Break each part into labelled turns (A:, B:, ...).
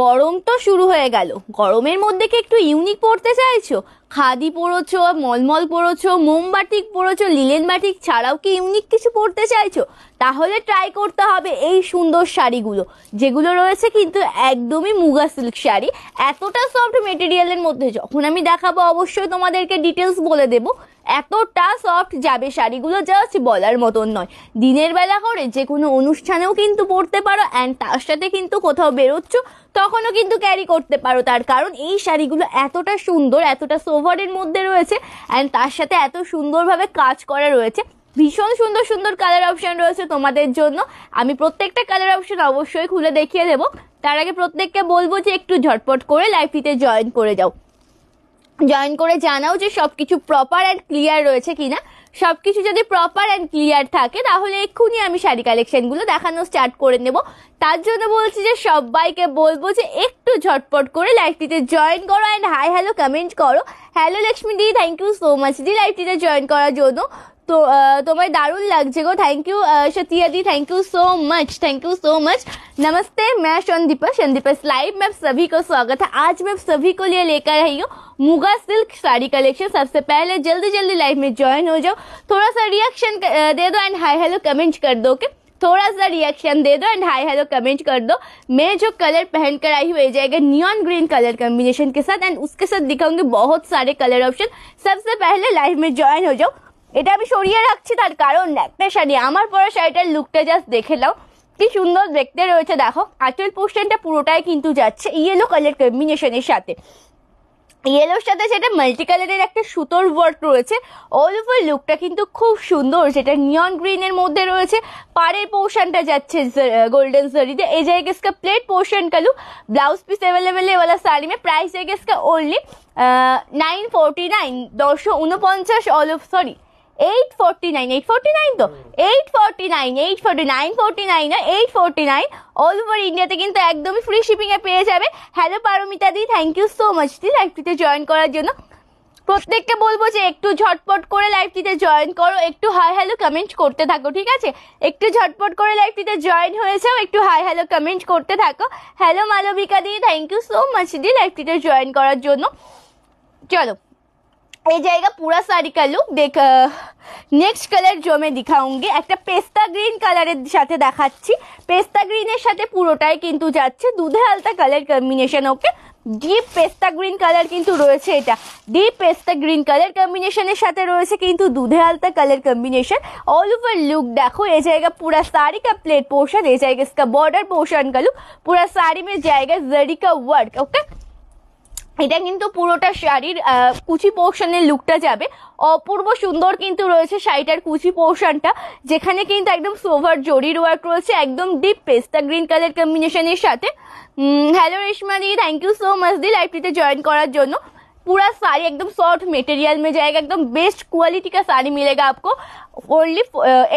A: গরম তো শুরু হয়ে গেল গরমের মধ্যে কি একটু ইউনিক পড়তে চাইছো খাদি পরেছো মলমল পরেছো মোমবাটিক পরেছো লিলেন বাটিক ছাড়াও কি ইউনিক কিছু পড়তে চাইছো তাহলে ট্রাই করতে হবে এই সুন্দর শাড়িগুলো যেগুলো রয়েছে কিন্তু একদমই মুগা সিল্ক শাড়ি এতটা সফট মেটেরিয়ালের মধ্যে যখন আমি দেখাবো অবশ্যই তোমাদেরকে ডিটেলস বলে দেবো এতটা সফট যাবে শাড়িগুলো জাস্ট বলার মতন নয় দিনের বেলা করে যে কোনো অনুষ্ঠানেও কিন্তু পরতে পারো অ্যান্ড তার সাথে কিন্তু কোথাও বেরোচ্ছ তখনও কিন্তু ক্যারি করতে পারো তার কারণ এই শাড়িগুলো এতটা সুন্দর এতটা সোভারের মধ্যে রয়েছে অ্যান্ড তার সাথে এত সুন্দরভাবে কাজ করা রয়েছে ভীষণ সুন্দর সুন্দর কালার অপশান রয়েছে তোমাদের জন্য আমি প্রত্যেকটা কালার অপশান অবশ্যই খুলে দেখিয়ে দেবো তার আগে প্রত্যেককে বলবো যে একটু ঝটপট করে লাইফিতে জয়েন করে যাও জয়েন করে জানাও যে সব কিছু প্রপার অ্যান্ড ক্লিয়ার রয়েছে কিনা সব কিছু যদি প্রপার অ্যান্ড ক্লিয়ার থাকে তাহলে এক্ষুনি আমি শাড়ি কালেকশনগুলো দেখানো স্টার্ট করে নেব তার জন্য বলছি যে সবাইকে বলবো যে একটু ঝটপট করে লাইফটিতে জয়েন করো অ্যান্ড হাই হ্যালো কমেন্ট করো হ্যালো লক্ষ্মী দি থ্যাংক ইউ সো মাচ দি লাইফটিতে জয়েন করার জন্য तो मैं तो दारुल लग जाएगा थैंक यू शतिया दी thank you so much thank you so much नमस्ते मैं शंदीपा शंदीपा लाइव में आप सभी को स्वागत है आज मैं आप सभी को लिए लेकर आई हूँ मुगा सिल्क साड़ी कलेक्शन सबसे पहले जल्दी जल्दी लाइव में ज्वाइन हो जाओ थोड़ा सा रिएक्शन दे दो एंड हाई हेलो कमेंट कर दो के थोड़ा सा रिएक्शन दे दो एंड हाई हेलो कमेंट कर दो मैं जो कलर पहन कर आई हुई जाएगा नियॉन ग्रीन कलर कॉम्बिनेशन के साथ एंड उसके साथ दिखाऊंगी बहुत सारे कलर ऑप्शन सबसे पहले लाइव में ज्वाइन हो जाओ এটা আমি সরিয়ে রাখছি তার কারণ একটা শাড়ি আমার পরে শাড়িটার লুকটা জাস্ট দেখে নাও কি সুন্দর দেখতে রয়েছে দেখো আচল পোর্শনটা পুরোটাই কিন্তু যাচ্ছে ইয়েলো কালার কম্বিনেশনের সাথে ইয়েলোর সাথে সেটা মাল্টি কালারের একটা সুতোর ওয়ার্ক রয়েছে অল ওভার লুকটা কিন্তু খুব সুন্দর সেটা নিয়ন গ্রিনের মধ্যে রয়েছে পাড়ের পোর্শনটা যাচ্ছে গোল্ডেন সারিতে এই জায়গায় প্লেট পোর্শন কালু blouse piece available available sari वाला প্রাইস में प्राइस है নাইন ओनली नाइन फोर्टी দশশো উনপঞ্চাশ all sorry eight nine eight nine তো eight nine eight nine nine eight nine all over ইন্ডিয়াতে কিন্তু একদমই ফ্রি শিপিংয়ে পেয়ে যাবে হ্যালো পারমিতা দি থ্যাংক ইউ সো মাচ দি লাইফটিতে জয়েন করার জন্য প্রত্যেককে বলবো যে একটু ঝটপট করে লাইফটিতে জয়েন করো একটু হাই হ্যালো কমেন্ট করতে থাকো ঠিক আছে একটু ঝটপট করে লাইফটিতে জয়েন হয়েছেও একটু হাই হ্যালো কমেন্ট করতে থাকো হ্যালো মালবিকা দি থ্যাংক ইউ সো মাচ দি লাইফটিতে জয়েন করার জন্য চলো ये जाएगा पूरा साड़ी का लुक देख নেক্সট কালার जो मैं दिखाऊंगी একটা পেস্তা গ্রিন कलर সাথে দেখাচ্ছি পেস্তা साथ সাথে পুরোটাই কিন্তু যাচ্ছে দুধে আলতা কালার কম্বিনেশন ওকে ডিপ পেস্তা গ্রিন কালার কিন্তু রয়েছে এটা ডিপ পেস্তা গ্রিন কালার কম্বিনেশনের সাথে রয়েছে কিন্তু দুধে আলতা colour combination all over look देखो ये जाएगा पूरा साड़ी का प्लेट पोर्शन ये जाएगा इसका बॉर्डर पोर्शन का लुक पूरा साड़ी में जाएगा जरी का वर्क ओके এটা কিন্তু পুরোটা শাড়ির কুচি পোর্শনের লুকটা যাবে অপূর্ব সুন্দর কিন্তু রয়েছে শাড়িটার কুচি পোর্শনটা যেখানে কিন্তু একদম সোভার জরির ওয়ার্ক রয়েছে একদম ডিপ পেস্তা গ্রিন কালার কম্বিনেশনের সাথে হ্যালো রেশমা দি থ্যাংক ইউ সো মাচ দি লাইফটিতে জয়েন করার জন্য পুরা শাড়ি একদম সফট মেটেরিয়াল মে যায় একদম বেস্ট কোয়ালিটি কা শাড়ি মিলেগা आपको ওনলি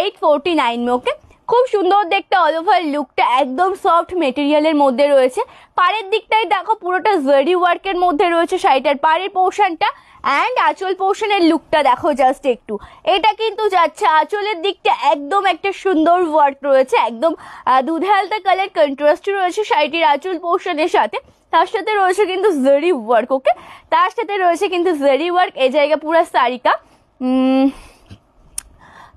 A: এইট ফোরটি নাইন মে ওকে খুব সুন্দর দেখতে অল ওভার লুকটা একদম সফট মেটেরিয়ালের মধ্যে রয়েছে পাড়ের দিকটাই দেখো পুরোটা জারি ওয়ার্কের মধ্যে রয়েছে শাড়িটার পাড়ের পোর্শনটা অ্যান্ড আঁচল পোর্শনের লুকটা দেখো জাস্ট একটু এটা কিন্তু যাচ্ছে আঁচলের দিকটা একদম একটা সুন্দর ওয়ার্ক রয়েছে একদম দুধে কালার কন্ট্রাস্ট রয়েছে শাড়িটির আঁচল পোর্শনের সাথে তার সাথে রয়েছে কিন্তু জারি ওয়ার্ক ওকে তার সাথে রয়েছে কিন্তু জারি ওয়ার্ক এই জায়গা পুরো শাড়িটা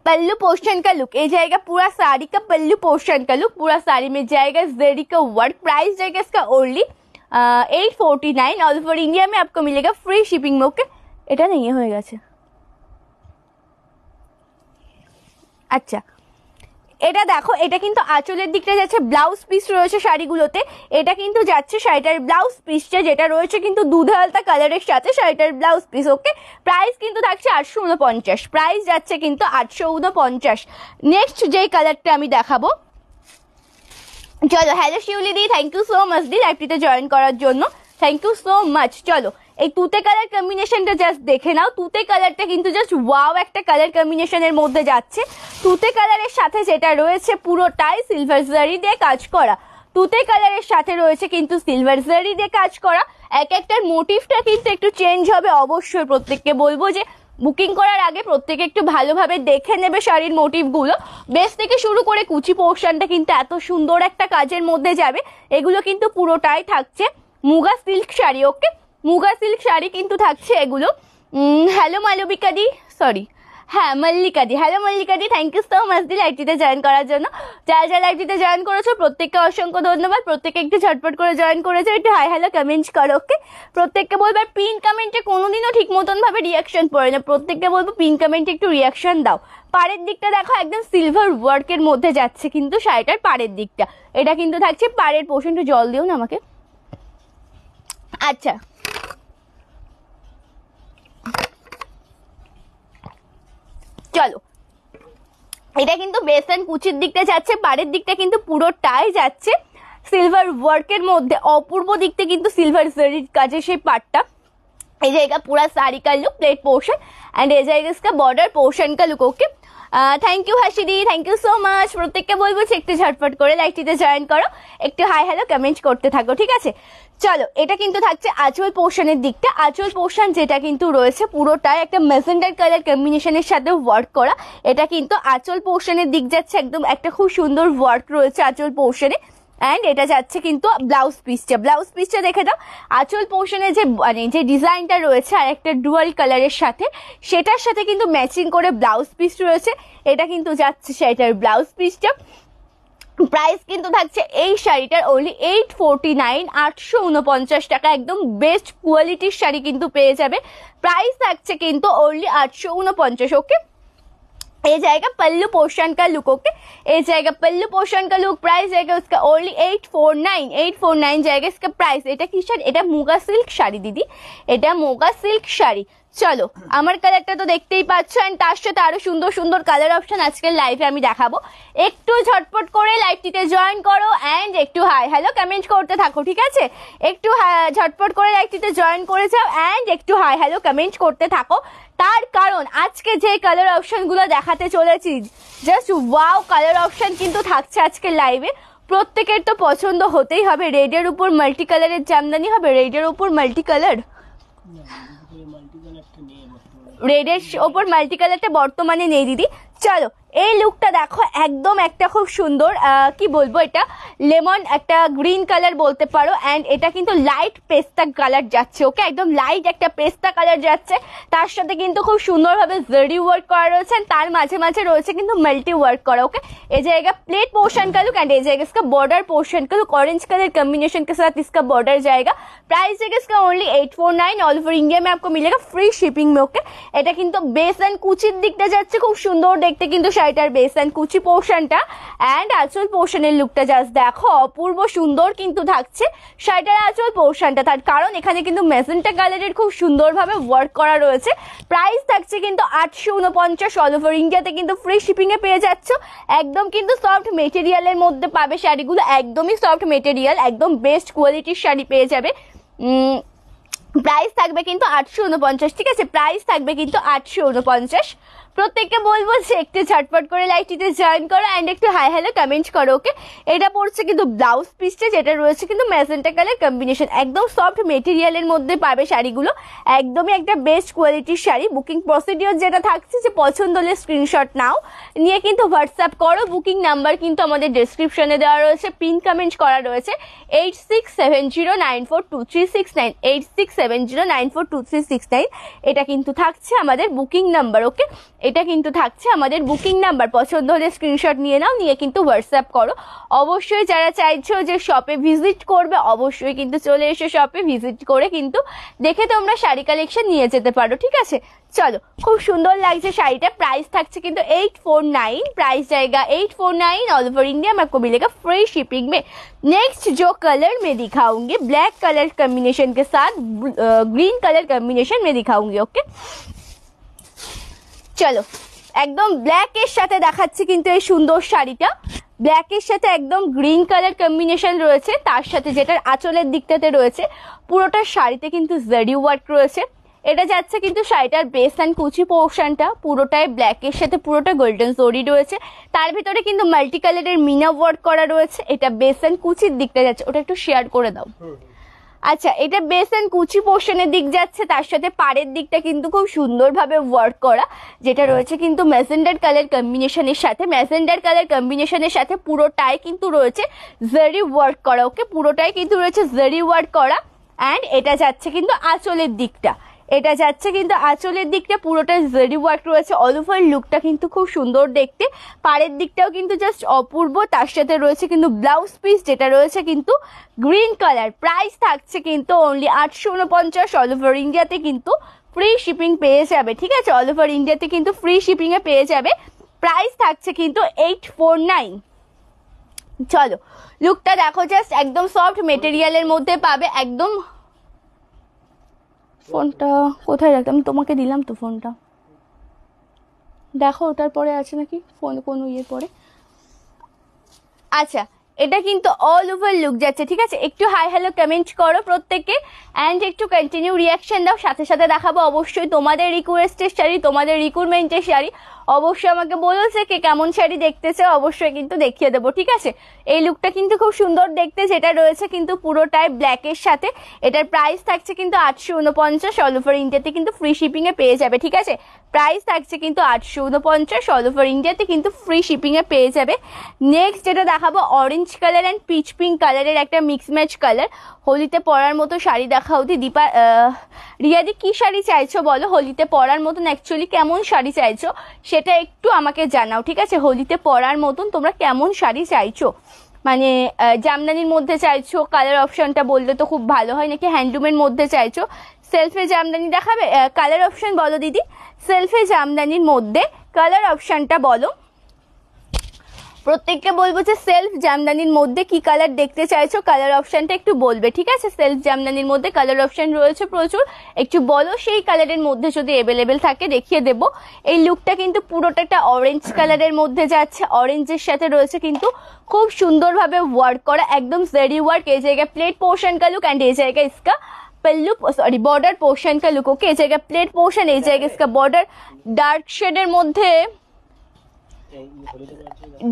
A: पल्लू पोर्शन का लुक ये जाएगा पूरा साड़ी का पल्लू पोर्शन का लुक पूरा साड़ी में जाएगा जेडी का वर्क प्राइस जाएगा इसका only eight forty nine all over India में आपको मिलेगा फ्री शिपिंग में ओके নিয়ে नहीं গেছে अच्छा, अच्छा এটা দেখো এটা কিন্তু আঁচলের দিকটা যাচ্ছে ব্লাউজ পিস রয়েছে শাড়িগুলোতে এটা কিন্তু যাচ্ছে শাড়িটার ব্লাউজ পিসটা যেটা রয়েছে কিন্তু দুধে আলতা কালারের সাথে শাড়িটার ব্লাউজ পিস ওকে প্রাইস কিন্তু থাকছে আটশো উনপঞ্চাশ প্রাইস যাচ্ছে কিন্তু আটশো উনপঞ্চাশ নেক্সট যেই কালারটা আমি দেখাবো চলো হ্যালো শিউলি দি থ্যাংক ইউ সো মাচ দি লাইফটিতে জয়েন করার জন্য থ্যাংক ইউ সো মাচ চলো এই তুতে কালার কম্বিনেশনটা জাস্ট দেখে নাও তুতে কালারটা কিন্তু জাস্ট ওয়াও একটা কালার কম্বিনেশনের মধ্যে যাচ্ছে তুতে কালারের সাথে যেটা রয়েছে পুরোটাই সিলভার জুয়ারি দিয়ে কাজ করা তুতে কালারের সাথে রয়েছে কিন্তু সিলভার জুয়ারি দিয়ে কাজ করা এক একটার মোটিভটা কিন্তু একটু চেঞ্জ হবে অবশ্যই প্রত্যেককে বলবো যে বুকিং করার আগে প্রত্যেকে একটু ভালোভাবে দেখে নেবে শাড়ির মোটিভগুলো বেস থেকে শুরু করে কুচি পোর্শনটা কিন্তু এত সুন্দর একটা কাজের মধ্যে যাবে এগুলো কিন্তু পুরোটাই থাকছে muga silk sari okay muga silk sari কিন্তু থাকছে এগুলো হ্যালো মালবিকাদি সরি হ্যাঁ মল্লিকাদি হ্যালো মল্লিকাদি থ্যাংক ইউ সো মাচ দি লাইভটিতে জয়েন করার জন্য যারা যারা লাইভটিতে জয়েন করেছো প্রত্যেককে অসংখ্য ধন্যবাদ প্রত্যেকে একটু ঝটপট করে জয়েন করেছো একটু হাই হ্যালো কমেন্ট করো ওকে প্রত্যেককে বলবো আর পিন কমেন্টে কোনোদিনও ঠিক মতনভাবে রিয়াকশন পড়ে না প্রত্যেককে বলবো পিন কমেন্টে একটু রিয়াকশন দাও পাড়ের দিকটা দেখো একদম সিলভার ওয়ার্কের মধ্যে যাচ্ছে কিন্তু শাড়িটার পাড়ের দিকটা এটা কিন্তু থাকছে পাড়ের পোষণ একটু জল দিও না আমাকে আচ্ছা চলো এটা কিন্তু বেসন কুচির দিকটা যাচ্ছে পাড়ের দিকটা কিন্তু পুরোটাই যাচ্ছে সিলভার ওয়ার্কের মধ্যে অপূর্ব দিকতে কিন্তু সিলভার জরির কাজে সেই পাটটা এই জায়গা পুরা সারিকার লুক প্লেট পোর্শন অ্যান্ড এই ये বর্ডার इसका লুক ওকে থ্যাংক ইউ হাসিদি থ্যাংক ইউ সো মাচ প্রত্যেককে বলবো যে একটু ঝটপট করে লাইকটিতে জয়েন করো একটু হাই হ্যালো কমেন্ট করতে থাকো ঠিক আছে চলো এটা কিন্তু থাকছে আচল পোর্শনের দিকটা আচল পোর্শন যেটা কিন্তু রয়েছে পুরোটাই একটা মেসেন্ডার কালার কম্বিনেশনের সাথে ওয়ার্ক করা এটা কিন্তু আচল পোর্শনের দিক যাচ্ছে একদম একটা খুব সুন্দর ওয়ার্ক রয়েছে আচল পোর্শনে অ্যান্ড এটা যাচ্ছে কিন্তু ব্লাউজ পিসটা ব্লাউজ পিসটা দেখে দাও আচল পোর্শনে যে মানে যে ডিজাইনটা রয়েছে আর একটা ডুয়াল কালারের সাথে সেটার সাথে কিন্তু ম্যাচিং করে ব্লাউজ পিস রয়েছে এটা কিন্তু যাচ্ছে সেটার ব্লাউজ পিসটা প্রাইস কিন্তু থাকছে এই শাড়িটার ওনলি এইট ফোরটি নাইন আটশো উনপঞ্চাশ টাকা একদম বেস্ট কোয়ালিটির শাড়ি কিন্তু পেয়ে যাবে প্রাইস থাকছে কিন্তু ওনলি আটশো উনপঞ্চাশ ওকে ये जाएगा पल्लू पोर्शन का लुक ओके ये जाएगा पल्लू पोर्शन का लुक प्राइस जाएगा उसका only eight four nine eight four जाएगा इसका प्राइस এটা কি শাড়ি এটা মুগা সিল্ক শাড়ি দিদি এটা মুগা সিল্ক শাড়ি চলো আমার কালারটা তো দেখতেই পাচ্ছ অ্যান্ড তার সাথে আরো সুন্দর সুন্দর কালার অপশন আজকের লাইভে আমি দেখাবো একটু ঝটপট করে লাইভটিতে জয়েন করো অ্যান্ড একটু হাই হ্যালো কমেন্ট করতে থাকো ঠিক আছে একটু ঝটপট করে লাইভটিতে জয়েন করে যাও অ্যান্ড একটু হাই হ্যালো কমেন্ট করতে থাকো তার কারণ আজকে যে কালার অপশনগুলো দেখাতে চলেছি জাস্ট ওয়াও কালার অপশন কিন্তু থাকছে আজকে লাইভে প্রত্যেকের তো পছন্দ হতেই হবে রেডের উপর মাল্টি কালারের জামদানি হবে রেডের উপর মাল্টি কালার রেডের ওপর মাল্টি কালারটা বর্তমানে নেই দিদি চলো এই লুকটা দেখো একদম একটা খুব সুন্দর কি বলবো এটা লেমন একটা গ্রিন কালার বলতে পারো অ্যান্ড এটা কিন্তু লাইট পেস্তা কালার যাচ্ছে ওকে একদম লাইট একটা পেস্তা কালার যাচ্ছে তার সাথে কিন্তু খুব সুন্দরভাবে জেরি ওয়ার্ক করা রয়েছে তার মাঝে মাঝে রয়েছে কিন্তু মাল্টি ওয়ার্ক করা ওকে এই জায়গা প্লেট পোর্শন का অ্যান্ড এই জায়গা ইসকা border portion portion orange colour combination সাথে कॉम्बिनेशन के साथ इसका बॉर्डर जाएगा only eight four nine all over India all over India में आपको मिलेगा फ्री এটা কিন্তু বেস অ্যান্ড কুচির দিকটা যাচ্ছে খুব সুন্দর দেখ দেখতে কিন্তু শাড়িটার বেস অ্যান্ড কুচি পোর্শনটা অ্যান্ড আচল পোর্শনের লুকটা জাস্ট দেখো অপূর্ব সুন্দর কিন্তু থাকছে শাড়িটার আচল পোর্শনটা তার কারণ এখানে কিন্তু মেসেন্টা কালারের খুব সুন্দরভাবে ওয়ার্ক করা রয়েছে প্রাইস থাকছে কিন্তু আটশো উনপঞ্চাশ অল ওভার ইন্ডিয়াতে কিন্তু ফ্রি শিপিংয়ে পেয়ে যাচ্ছ একদম কিন্তু সফট মেটেরিয়ালের মধ্যে পাবে শাড়িগুলো একদমই সফট মেটেরিয়াল একদম বেস্ট কোয়ালিটির শাড়ি পেয়ে যাবে প্রাইস থাকবে কিন্তু আটশো উনপঞ্চাশ ঠিক আছে প্রাইস থাকবে কিন্তু আটশো উনপঞ্চাশ প্রত্যেককে বলবো যে একটু ঝটপট করে লাইটটিতে জয়েন করো অ্যান্ড একটু হাই হ্যালো কমেন্ট করো ওকে এটা পড়ছে কিন্তু ব্লাউজ পিসটা যেটা রয়েছে কিন্তু ম্যাজেন্টা কালার কম্বিনেশন একদম সফট মেটেরিয়ালের মধ্যে পাবে শাড়িগুলো একদমই একটা বেস্ট কোয়ালিটির শাড়ি বুকিং প্রসিডিওর যেটা থাকছে যে পছন্দ হলে স্ক্রিনশট নাও নিয়ে কিন্তু হোয়াটসঅ্যাপ করো বুকিং নাম্বার কিন্তু আমাদের ডিসক্রিপশনে দেওয়া রয়েছে পিন কমেন্ট করা রয়েছে eight six seven zero nine four two three six nine eight six seven zero nine four two three six nine এটা কিন্তু থাকছে আমাদের বুকিং নাম্বার ওকে এটা কিন্তু থাকছে আমাদের বুকিং নাম্বার পছন্দ হলে স্ক্রিনশট নিয়ে নাও নিয়ে কিন্তু হোয়াটসঅ্যাপ করো অবশ্যই যারা চাইছো যে শপে ভিজিট করবে অবশ্যই কিন্তু চলে এসো শপে ভিজিট করে কিন্তু দেখে তোমরা শাড়ি কালেকশন নিয়ে যেতে পারো ঠিক আছে চলো খুব সুন্দর লাগছে শাড়িটা প্রাইস থাকছে কিন্তু এইট ফোর নাইন প্রাইস জায়গা eight four nine all over India আমার आपको मिलेगा फ्री शिपिंग में नेक्स्ट जो कलर में दिखाऊंगी ब्लैक कलर कॉम्बिनेशन के साथ ग्रीन कलर कॉम्बिनेशन में दिखाऊंगी চলো একদম ব্ল্যাক এর সাথে দেখাচ্ছি কিন্তু এই সুন্দর শাড়িটা ব্ল্যাক এর সাথে একদম গ্রিন কালার কম্বিনেশন রয়েছে তার সাথে যেটার আঁচলের দিকটাতে রয়েছে পুরোটা শাড়িতে কিন্তু জেডিউ ওয়ার্ক রয়েছে এটা যাচ্ছে কিন্তু শাড়িটার বেস অ্যান্ড কুচি পোর্শনটা পুরোটাই ব্ল্যাক এর সাথে পুরোটা গোল্ডেন জরি রয়েছে তার ভিতরে কিন্তু মাল্টি কালারের মিনা ওয়ার্ক করা রয়েছে এটা বেস অ্যান্ড কুচির দিকটা যাচ্ছে ওটা একটু শেয়ার করে দাও আচ্ছা এটা বেস অ্যান্ড কুচি পোর্শনের দিক যাচ্ছে তার সাথে পাড়ের দিকটা কিন্তু খুব সুন্দরভাবে ওয়ার্ক করা যেটা হ্যাঁ। রয়েছে কিন্তু ম্যাসেন্ডার কালার কম্বিনেশনের সাথে ম্যাসেন্ডার কালার কম্বিনেশনের সাথে পুরোটাই কিন্তু রয়েছে জারি ওয়ার্ক করা ওকে পুরোটাই কিন্তু রয়েছে জারি ওয়ার্ক করা অ্যান্ড এটা যাচ্ছে কিন্তু আঁচলের দিকটা এটা যাচ্ছে কিন্তু আঁচলের দিকটা পুরোটা জেডি ওয়ার্ক রয়েছে অল ওভার লুকটা কিন্তু খুব সুন্দর দেখতে পাড়ের দিকটাও কিন্তু জাস্ট অপূর্ব তার সাথে রয়েছে কিন্তু ব্লাউজ পিস যেটা রয়েছে কিন্তু গ্রিন কালার প্রাইস থাকছে কিন্তু অনলি আটশো উনপঞ্চাশ অল ওভার ইন্ডিয়াতে কিন্তু ফ্রি শিপিং পেয়ে যাবে ঠিক আছে অল ওভার ইন্ডিয়াতে কিন্তু ফ্রি শিপিংয়ে পেয়ে যাবে প্রাইস থাকছে কিন্তু এইট ফোর নাইন চলো লুকটা দেখো জাস্ট একদম সফট মেটেরিয়ালের মধ্যে পাবে একদম ফোনটা কোথায় রাখতাম তোমাকে দিলাম তো ফোনটা দেখো ওটার পরে আছে নাকি ফোন কোনো ইয়ের পরে আচ্ছা এটা কিন্তু অল ওভার লুক যাচ্ছে ঠিক আছে একটু হাই হ্যালো কমেন্ট করো প্রত্যেকে অ্যান্ড একটু কন্টিনিউ রিয়াকশন দাও সাথে সাথে দেখাবো অবশ্যই তোমাদের রিকোয়েস্টের শাড়ি তোমাদের রিকুয়ারমেন্টের শাড়ি অবশ্যই আমাকে বলছে কে কেমন শাড়ি দেখতেছে অবশ্যই কিন্তু দেখিয়ে দেবো ঠিক আছে এই লুকটা কিন্তু খুব সুন্দর দেখতে যেটা রয়েছে কিন্তু পুরোটাই ব্ল্যাকের সাথে এটার প্রাইস থাকছে কিন্তু আটশো উনপঞ্চাশ অল ওভার ইন্ডিয়াতে কিন্তু ফ্রি শিপিংয়ে পেয়ে যাবে ঠিক আছে প্রাইস থাকছে কিন্তু আটশো উনপঞ্চাশ অল ওভার ইন্ডিয়াতে কিন্তু ফ্রি শিপিংয়ে পেয়ে যাবে নেক্সট যেটা দেখাবো orange colour and peach pink কালারের একটা মিক্স ম্যাচ কালার হোলিতে পরার মতো শাড়ি দেখা হতে দীপা রিয়াদি কী শাড়ি চাইছো বলো হোলিতে পরার মতন অ্যাকচুয়ালি কেমন শাড়ি চাইছো সেটা একটু আমাকে জানাও ঠিক আছে হোলিতে পরার মতন তোমরা কেমন শাড়ি চাইছো মানে জামদানির মধ্যে চাইছো কালার অপশনটা বললে তো খুব ভালো হয় নাকি হ্যান্ডলুমের মধ্যে চাইছো সেলফে জামদানি দেখাবে কালার অপশন বলো দিদি সেলফে জামদানির মধ্যে কালার অপশনটা বলো প্রত্যেককে বলবো যে সেলফ জামদানির মধ্যে কি কালার দেখতে চাইছো কালার অপশনটা একটু বলবে ঠিক আছে সেলফ জামদানির মধ্যে কালার অপশন রয়েছে প্রচুর একটু বলো সেই কালারের মধ্যে যদি অ্যাভেলেবেল থাকে দেখিয়ে দেব এই লুকটা কিন্তু পুরোটা একটা অরেঞ্জ কালারের মধ্যে যাচ্ছে অরেঞ্জের সাথে রয়েছে কিন্তু খুব সুন্দরভাবে ওয়ার্ক করা একদম জেরি ওয়ার্ক এই জায়গায় প্লেট পোর্শন কা লুক অ্যান্ড এই জায়গায় ইসকা পেল্লু সরি বর্ডার পোর্শন কা লুক ওকে এই জায়গায় প্লেট পোর্শন এই জায়গায় ইসকা বর্ডার ডার্ক শেডের মধ্যে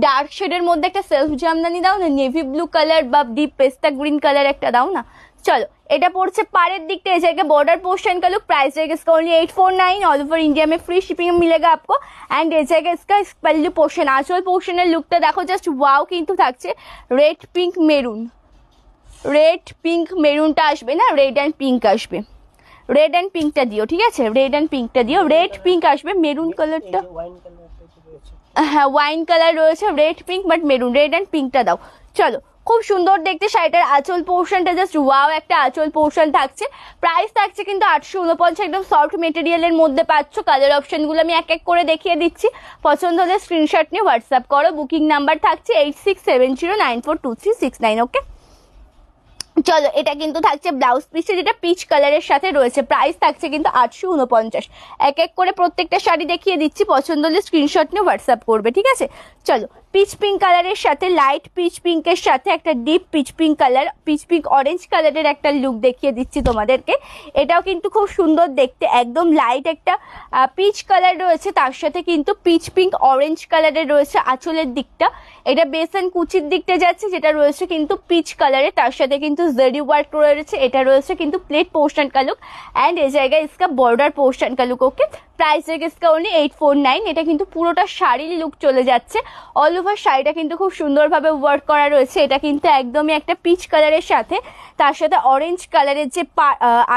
A: ডার্ক শেডের মধ্যে একটা সেলফ জামদানি দাও না নেভি ব্লু কালার বা ডিপ পেস্তা গ্রিন কালার একটা দাও না চলো এটা পড়ছে পাড়ের দিকটা এসে একে বর্ডার পোর্শন কালো প্রাইস জায়গা ইসকা only eight four nine all over India মে ফ্রি শিপিং शिपिंग मिलेगा आपको एंड এ जाएगा इसका पल्लू पोर्शन आंचल লুকটা দেখো জাস্ট ওয়াও কিন্তু থাকছে red pink maroon red pink মেরুনটা আসবে না রেড অ্যান্ড পিঙ্ক আসবে রেড অ্যান্ড পিঙ্কটা দিও ঠিক আছে রেড অ্যান্ড পিঙ্কটা দিও রেড পিঙ্ক আসবে মেরুন কালারটা হ্যাঁ ওয়াইন কালার রয়েছে red pink but maroon red and পিঙ্কটা দাও চলো খুব সুন্দর দেখতে শাড়িটার আঁচল পোর্শনটা জাস্ট ওয়াও একটা আঁচল পোর্শন থাকছে প্রাইস থাকছে কিন্তু আটশো উনপঞ্চাশ একদম সফট মেটেরিয়ালের মধ্যে পাচ্ছ কালার অপশনগুলো আমি এক এক করে দেখিয়ে দিচ্ছি পছন্দ হলে স্ক্রিনশট নিয়ে হোয়াটসঅ্যাপ করো বুকিং নাম্বার থাকছে eight six seven zero nine four two three six nine okay চলো এটা কিন্তু থাকছে ব্লাউজ পিসে যেটা পিচ কালারের সাথে রয়েছে প্রাইস থাকছে কিন্তু আটশো উনপঞ্চাশ এক এক করে প্রত্যেকটা শাড়ি দেখিয়ে দিচ্ছি পছন্দ হলে স্ক্রিনশট নিয়ে হোয়াটসঅ্যাপ করবে ঠিক আছে চলো পিচ পিঙ্ক কালারের সাথে লাইট পিচ পিঙ্কের সাথে একটা deep peach pink colour peach pink orange কালারের একটা লুক দেখিয়ে দিচ্ছি তোমাদেরকে এটাও কিন্তু খুব সুন্দর দেখতে একদম লাইট একটা পিচ কালার রয়েছে তার সাথে কিন্তু পিচ পিঙ্ক অরেঞ্জ কালারের রয়েছে আঁচলের দিকটা এটা বেসন কুচির দিকটা যাচ্ছে যেটা রয়েছে কিন্তু পিচ কালারে তার সাথে কিন্তু জেডি ওয়ার্ক রয়েছে এটা রয়েছে কিন্তু প্লেট পোস্টান কালুক অ্যান্ড এই জায়গায় ইসকা বর্ডার পোস্টান কালুক ওকে প্রাইস রেখেছে অনলি এইট ফোর নাইন এটা কিন্তু পুরোটা শাড়ির লুক চলে যাচ্ছে অল ওভার শাড়িটা কিন্তু খুব সুন্দরভাবে ওয়ার্ক করা রয়েছে এটা কিন্তু একদমই একটা পিচ কালারের সাথে তার সাথে অরেঞ্জ কালারের যে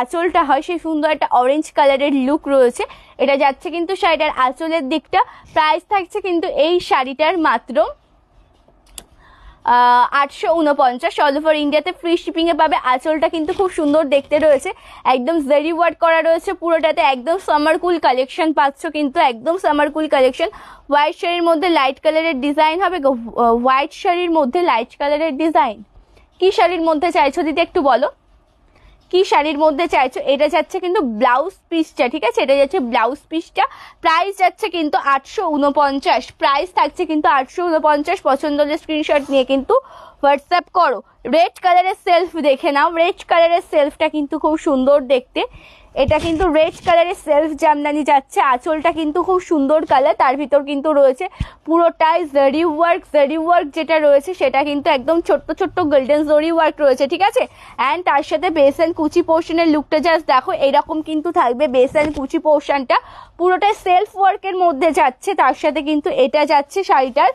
A: আঁচলটা হয় সেই সুন্দর একটা অরেঞ্জ কালারের লুক রয়েছে এটা যাচ্ছে কিন্তু শাড়িটার আঁচলের দিকটা প্রাইস থাকছে কিন্তু এই শাড়িটার মাত্র আটশো উনপঞ্চাশ অল ওভার ইন্ডিয়াতে ফ্রি শিপিংয়ে পাবে আঁচলটা কিন্তু খুব সুন্দর দেখতে রয়েছে একদম জেরি ওয়ার্ড করা রয়েছে পুরোটাতে একদম সামার কুল কালেকশন পাচ্ছ কিন্তু একদম সামার কুল কালেকশন হোয়াইট শাড়ির মধ্যে লাইট কালারের ডিজাইন হবে হোয়াইট শাড়ির মধ্যে লাইট কালারের ডিজাইন কী শাড়ির মধ্যে চাইছো দিদি একটু বলো কি শাড়ির মধ্যে চাইছো এটা যাচ্ছে কিন্তু ব্লাউজ পিসটা ঠিক আছে এটা যাচ্ছে ব্লাউজ পিসটা প্রাইস যাচ্ছে কিন্তু আটশো উনপঞ্চাশ প্রাইস থাকছে কিন্তু আটশো উনপঞ্চাশ পছন্দ হলে স্ক্রিনশট নিয়ে কিন্তু হোয়াটসঅ্যাপ করো রেড কালারের সেলফ দেখে নাও রেড কালারের সেলফটা কিন্তু খুব সুন্দর দেখতে এটা কিন্তু রেড কালারের সেলফ জামদানি যাচ্ছে আঁচলটা কিন্তু খুব সুন্দর কালার তার ভিতর কিন্তু রয়েছে পুরোটাই জরি ওয়ার্ক জরি ওয়ার্ক যেটা রয়েছে সেটা কিন্তু একদম ছোট্ট ছোট্ট গোল্ডেন জরি ওয়ার্ক রয়েছে ঠিক আছে অ্যান্ড তার সাথে বেস অ্যান্ড কুচি পোর্শনের লুকটা জাস্ট দেখো এরকম কিন্তু থাকবে বেস অ্যান্ড কুচি পোর্শনটা পুরোটাই সেলফ ওয়ার্কের মধ্যে যাচ্ছে তার সাথে কিন্তু এটা যাচ্ছে শাড়িটার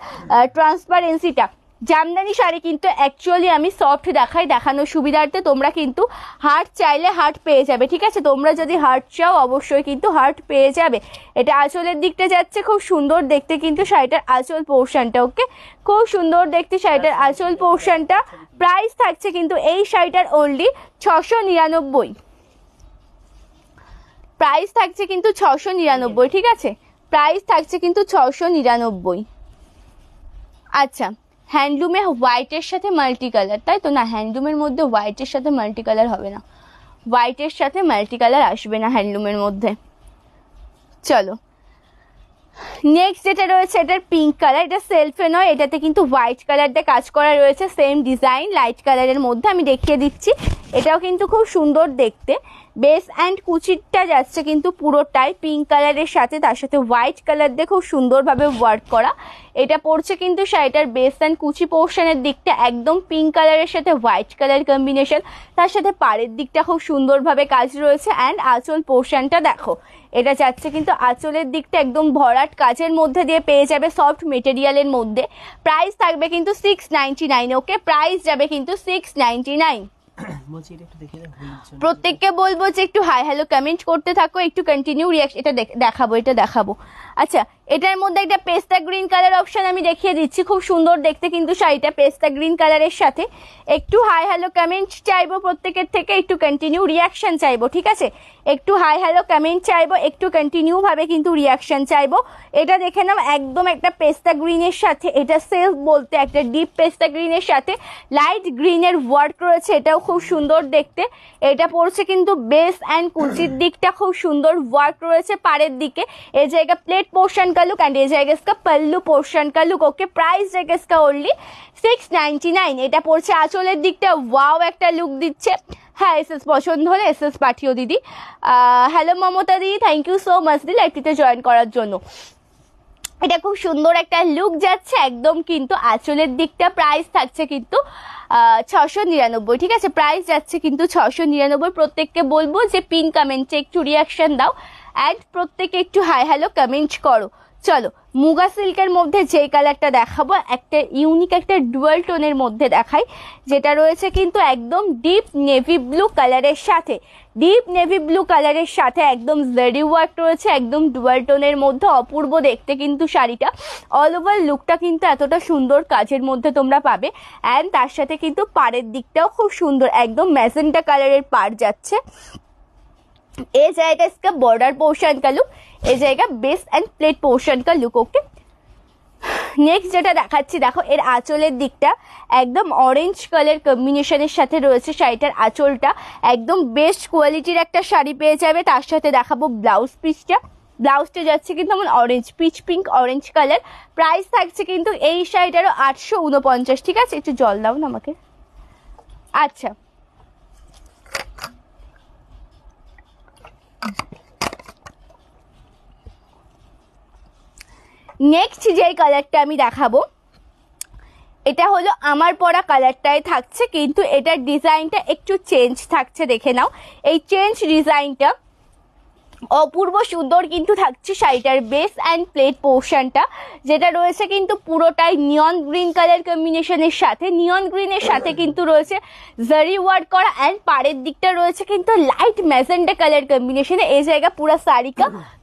A: ট্রান্সপারেন্সিটা জামদানি শাড়ি কিন্তু অ্যাকচুয়ালি আমি সফট দেখাই দেখানোর সুবিধার্থে তোমরা কিন্তু হার্ট চাইলে হার্ট পেয়ে যাবে ঠিক আছে তোমরা যদি হার্ট চাও অবশ্যই কিন্তু হার্ট পেয়ে যাবে এটা আঁচলের দিকটা যাচ্ছে খুব সুন্দর দেখতে কিন্তু শাড়িটার আঁচল পোর্শনটা ওকে খুব সুন্দর দেখতে শাড়িটার আঁচল পোর্শনটা প্রাইস থাকছে কিন্তু এই শাড়িটার অনলি ছশো নিরানব্বই প্রাইস থাকছে কিন্তু ছশো নিরানব্বই ঠিক আছে প্রাইস থাকছে কিন্তু ছশো নিরানব্বই আচ্ছা হ্যান্ডলুমে হোয়াইটের সাথে মাল্টি কালার তাই তো না হ্যান্ডলুমের মধ্যে হোয়াইটের সাথে মাল্টি কালার হবে না হোয়াইটের সাথে মাল্টি কালার আসবে না হ্যান্ডলুমের মধ্যে চলো নেক্সট যেটা রয়েছে এটার পিঙ্ক কালার এটা সেলফে নয় এটাতে কিন্তু হোয়াইট কালার দিয়ে কাজ করা রয়েছে সেম ডিজাইন লাইট কালারের মধ্যে আমি দেখিয়ে দিচ্ছি এটাও কিন্তু খুব সুন্দর দেখতে বেস অ্যান্ড কুচিরটা যাচ্ছে কিন্তু পুরোটাই পিঙ্ক কালারের সাথে তার সাথে হোয়াইট কালার দিয়ে খুব সুন্দরভাবে ওয়ার্ক করা এটা পড়ছে কিন্তু শাড়িটার বেস অ্যান্ড কুচি পোর্শনের দিকটা একদম পিঙ্ক কালারের সাথে হোয়াইট কালার কম্বিনেশন তার সাথে পাড়ের দিকটা খুব সুন্দরভাবে কাজ রয়েছে অ্যান্ড আঁচল পোর্শনটা দেখো এটা যাচ্ছে কিন্তু আঁচলের দিকটা একদম ভরাট কাজের মধ্যে দিয়ে পেয়ে যাবে সফট মেটেরিয়ালের মধ্যে প্রাইস থাকবে কিন্তু six ninety nine okay price যাবে কিন্তু সিক্স নাইনটি নাইন প্রত্যেককে বলবো যে একটু হাই হ্যালো কমেন্ট করতে থাকো একটু কন্টিনিউ রিয়াকশন এটা দেখাবো এটা দেখাবো আচ্ছা এটার মধ্যে একটা পেস্তা গ্রিন কালার অপশন আমি দেখিয়ে দিচ্ছি খুব সুন্দর দেখতে কিন্তু শাড়িটা পেস্তা গ্রিন কালারের সাথে একটু হাই হ্যালো কমেন্ট চাইবো প্রত্যেকের থেকে একটু কন্টিনিউ রিয়াকশন চাইবো ঠিক আছে একটু হাই হ্যালো কমেন্ট চাইবো একটু কন্টিনিউভাবে কিন্তু রিয়াকশন চাইবো এটা দেখে নাম একদম একটা পেস্তা গ্রিনের সাথে এটা সেলফ বলতে একটা ডিপ পেস্তা গ্রিনের সাথে লাইট গ্রিনের ওয়ার্ক রয়েছে এটাও খুব সুন্দর দেখতে এটা পড়ছে কিন্তু বেস অ্যান্ড কুচির দিকটা খুব সুন্দর ওয়ার্ক রয়েছে পাড়ের দিকে এই জায়গা প্লেট পোর্শন का लुक एंड जाएगा इसका पल्लू पोर्शन का लुक ওকে প্রাইস जाएगा इसका ওনলি সিক্স নাইনটি নাইন এটা পড়ছে আঁচলের দিকটা ওয়াও একটা লুক দিচ্ছে হ্যাঁ এস এস পছন্দ হলে এস এস পাঠিও দিদি হ্যালো মমতা দিদি থ্যাংক ইউ সো মাচ দি লাইফটিতে জয়েন করার জন্য এটা খুব সুন্দর একটা লুক যাচ্ছে একদম কিন্তু আঁচলের দিকটা প্রাইস থাকছে কিন্তু ছশো নিরানব্বই ঠিক আছে প্রাইস যাচ্ছে কিন্তু ছশো নিরানব্বই প্রত্যেককে বলবো যে পিন কমেন্টে একটু রিয়াকশন দাও অ্যান্ড প্রত্যেকে একটু হাই হ্যালো কমেন্ট করো চলো মুগা সিল্কের মধ্যে যে কালারটা দেখাবো একটা ইউনিক একটা ডুয়াল টোনের মধ্যে দেখাই যেটা রয়েছে কিন্তু একদম ডিপ নেভি ব্লু কালারের সাথে ডিপ নেভি ব্লু কালারের সাথে একদম জেডি ওয়ার্ক রয়েছে একদম ডুয়াল টোনের মধ্যে অপূর্ব দেখতে কিন্তু শাড়িটা অল ওভার লুকটা কিন্তু এতটা সুন্দর কাজের মধ্যে তোমরা পাবে অ্যান্ড তার সাথে কিন্তু পাড়ের দিকটাও খুব সুন্দর একদম ম্যাজেন্টা কালারের পাড় যাচ্ছে ये जाएगा इसका बॉर्डर पोर्शन का लुक ये जाएगा বেস অ্যান্ড প্লেট পোর্শন কা লুক ওকে নেক্সট যেটা দেখাচ্ছি দেখো এর আঁচলের দিকটা একদম অরেঞ্জ কালার কম্বিনেশনের সাথে রয়েছে শাড়িটার আঁচলটা একদম বেস্ট কোয়ালিটির একটা শাড়ি পেয়ে যাবে তার সাথে দেখাবো ব্লাউজ পিসটা ব্লাউজটা যাচ্ছে কিন্তু আমার orange peach pink orange colour price থাকছে কিন্তু এই শাড়িটারও আটশো উনপঞ্চাশ ঠিক আছে একটু জল দাও না আমাকে আচ্ছা নেক্সট যে কালারটা আমি দেখাবো এটা হলো আমার পরা কালারটাই থাকছে কিন্তু এটার ডিজাইনটা একটু চেঞ্জ থাকছে দেখে নাও এই চেঞ্জ ডিজাইনটা অপূর্ব সুন্দর কিন্তু থাকছে শাড়িটার বেস অ্যান্ড প্লেট পোর্শনটা যেটা রয়েছে কিন্তু পুরোটাই নিয়ন গ্রিন কালার কম্বিনেশনের সাথে নিয়ন গ্রিনের সাথে কিন্তু রয়েছে জারি ওয়ার্ক করা অ্যান্ড পাড়ের দিকটা রয়েছে কিন্তু লাইট ম্যাজেন্ডা কালার কম্বিনেশনে এই জায়গা পুরো साड़ी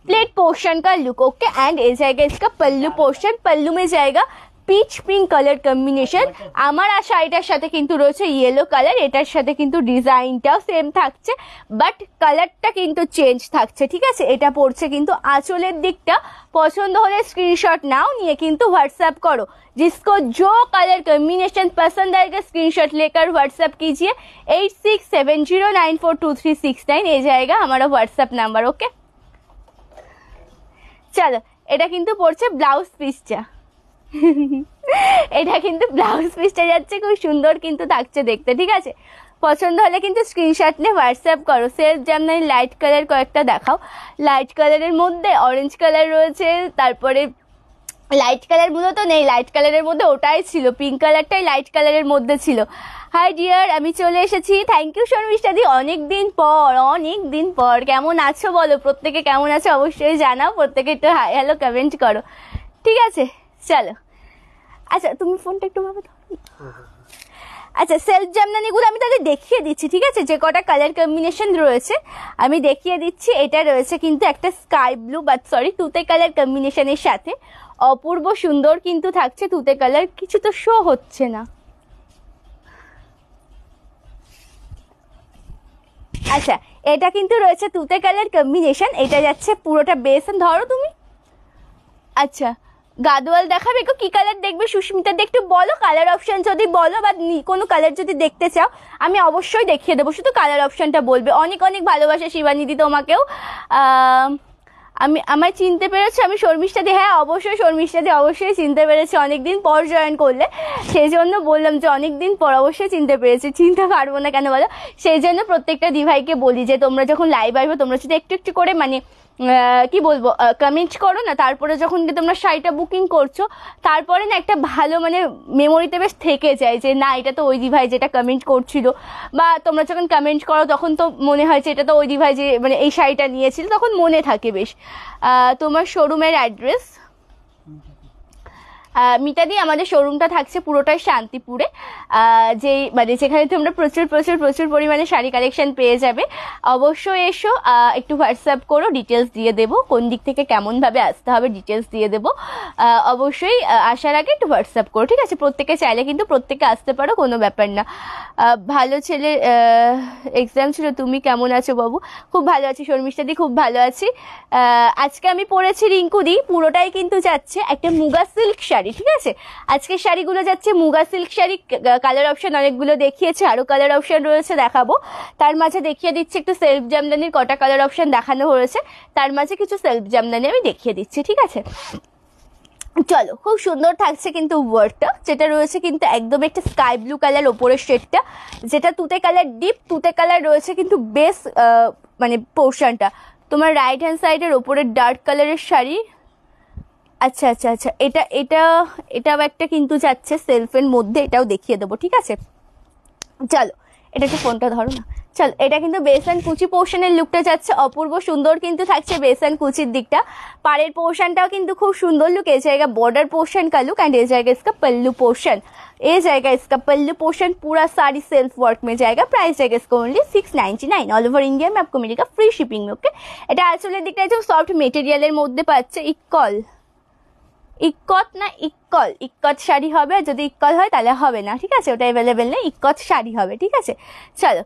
A: প্লেট পোর্শন কা লুক ওকে অ্যান্ড এই ये ইসকা পল্লু পোর্শন পল্লু মে জায়গা পিচ পিঙ্ক কালার কম্বিনেশন আচ্ছা, আচ্ছা। আমার আশা এটার সাথে কিন্তু রয়েছে ইয়েলো কালার এটার সাথে কিন্তু ডিজাইনটাও সেম থাকছে বাট কালারটা কিন্তু চেঞ্জ থাকছে ঠিক আছে এটা পড়ছে কিন্তু আঁচলের দিকটা পছন্দ হলে স্ক্রিনশট নাও নিয়ে কিন্তু হোয়াটসঅ্যাপ করো जिसको जो कलर कम्बिनेशन पसंद आएगा স্ক্রিনশট लेकर व्हाट्सअप कीजिए eight six seven zero nine four two three six nine ये जाएगा हमारा व्हाट्सअप नंबर ओके চলো এটা কিন্তু পড়ছে ব্লাউজ পিসটা এটা কিন্তু ব্লাউজ পিসটা যাচ্ছে খুব সুন্দর কিন্তু থাকছে দেখতে ঠিক আছে পছন্দ হলে কিন্তু স্ক্রিনশট নিয়ে হোয়াটসঅ্যাপ করো সেলফ যেমন লাইট কালার কয়েকটা দেখাও লাইট কালারের মধ্যে অরেঞ্জ কালার রয়েছে তারপরে লাইট কালার মূলত নেই লাইট কালারের মধ্যে ওটাই ছিল পিঙ্ক কালারটাই লাইট কালারের মধ্যে ছিল হাই ডিয়ার আমি চলে এসেছি থ্যাংক ইউ শর্মিষ্ঠাদি অনেক দিন পর অনেক দিন পর কেমন আছো বলো প্রত্যেকে কেমন আছো অবশ্যই জানাও প্রত্যেকে একটু হাই হ্যালো কমেন্ট করো ঠিক আছে চলো আচ্ছা তুমি ফোনটা একটু ভাবে আচ্ছা সেলফ জামদানিগুলো আমি তাহলে দেখিয়ে দিচ্ছি ঠিক আছে যে কটা কালার কম্বিনেশন রয়েছে আমি দেখিয়ে দিচ্ছি এটা রয়েছে কিন্তু একটা স্কাই ব্লু বা সরি তুতে কালার কম্বিনেশনের সাথে অপূর্ব সুন্দর কিন্তু থাকছে তুতে কালার কিছু তো শো হচ্ছে না আচ্ছা এটা কিন্তু রয়েছে তুতে কালার কম্বিনেশন এটা যাচ্ছে পুরোটা বেসন ধরো তুমি আচ্ছা গাদোয়াল দেখাবে একটু কি কালার দেখবে সুস্মিতা একটু বলো কালার অপশন যদি বলো বা কোনো কালার যদি দেখতে চাও আমি অবশ্যই দেখিয়ে দেবো শুধু কালার অপশনটা বলবে অনেক অনেক ভালোবাসা শিবানিদি তোমাকেও আমি আমায় চিনতে পেরেছি আমি শর্মিষ্ঠাদি হ্যাঁ অবশ্যই শর্মিষ্ঠাদি অবশ্যই চিনতে পেরেছি অনেকদিন পর জয়েন করলে সেই জন্য বললাম যে অনেকদিন পর অবশ্যই চিনতে পেরেছি চিনতে পারবো না কেন বলো সেই জন্য প্রত্যেকটা দিভাইকে বলি যে তোমরা যখন লাইভ আসবে তোমরা যদি একটু একটু করে মানে কি বলবো কমেন্ট করো না তারপরে যখন তোমরা শাড়িটা বুকিং করছো তারপরে না একটা ভালো মানে মেমোরিতে বেশ থেকে যায় যে না এটা তো ওই ভাই যেটা কমেন্ট করছিল বা তোমরা যখন কমেন্ট করো তখন তো মনে হয় যে এটা তো ওই ভাই যে মানে এই শাড়িটা নিয়েছিল তখন মনে থাকে বেশ তোমার শোরুমের অ্যাড্রেস মিতাদি আমাদের শোরুমটা থাকছে পুরোটাই শান্তিপুরে যে মানে যেখানে তোমরা প্রচুর প্রচুর প্রচুর পরিমাণে শাড়ি কালেকশন পেয়ে যাবে অবশ্যই এসো একটু হোয়াটসঅ্যাপ করো ডিটেলস দিয়ে দেবো কোন দিক থেকে কেমনভাবে আসতে হবে ডিটেলস দিয়ে দেবো অবশ্যই আসার আগে একটু হোয়াটসঅ্যাপ করো ঠিক আছে প্রত্যেকে চাইলে কিন্তু প্রত্যেকে আসতে পারো কোনো ব্যাপার না ভালো ছেলে এক্সাম ছিল তুমি কেমন আছো বাবু খুব ভালো আছি শর্মিষ্ঠাদি খুব ভালো আছি আজকে আমি পড়েছি রিঙ্কুদি পুরোটাই কিন্তু যাচ্ছে একটা মুগা সিল্ক শাড়ি শাড়ি ঠিক আছে আজকে শাড়িগুলো যাচ্ছে muga silk sari colour option অনেকগুলো দেখিয়েছে আরও কালার অপশন রয়েছে দেখাবো তার মাঝে দেখিয়ে দিচ্ছি একটু সেলফ জামদানির কটা কালার অপশন দেখানো হয়েছে তার মাঝে কিছু সেলফ জামদানি আমি দেখিয়ে দিচ্ছি ঠিক আছে চলো খুব সুন্দর থাকছে কিন্তু ওয়ার্ডটা যেটা রয়েছে কিন্তু একদম একটা স্কাই ব্লু কালার ওপরের শেডটা যেটা তুতে কালার ডিপ তুতে কালার রয়েছে কিন্তু বেশ মানে পোর্শনটা তোমার রাইট হ্যান্ড সাইডের ওপরের ডার্ক কালারের শাড়ি আচ্ছা আচ্ছা আচ্ছা এটা এটা এটাও একটা কিন্তু যাচ্ছে সেলফের মধ্যে এটাও দেখিয়ে দেবো ঠিক আছে চলো এটা একটু ফোনটা ধরো না চল এটা কিন্তু বেসন কুচি পোর্শনের লুকটা যাচ্ছে অপূর্ব সুন্দর কিন্তু থাকছে বেসন কুচির দিকটা পাড়ের পোর্শনটাও কিন্তু খুব সুন্দর লুক এই জায়গা বর্ডার পোর্শন কা লুক অ্যান্ড এই জায়গা ইসকা পল্লু পোর্শন এ জায়গা ইসকা পল্লু পোর্শন পুরা শাড়ি সেলফ ওয়ার্ক মে জায়গা প্রাইস জায়গা ইসকা only six ninety nine all over India में आपको मिलेगा फ्री शिपिंग এটা আসলে দিকটা একদম সফট মেটেরিয়ালের মধ্যে পাচ্ছে ইকল ইকত না ইকল ইকত শাড়ি হবে যদি ইকল হয় তাহলে হবে না ঠিক আছে ওটা অ্যাভেলেবেল না ইকত শাড়ি হবে ঠিক আছে চলো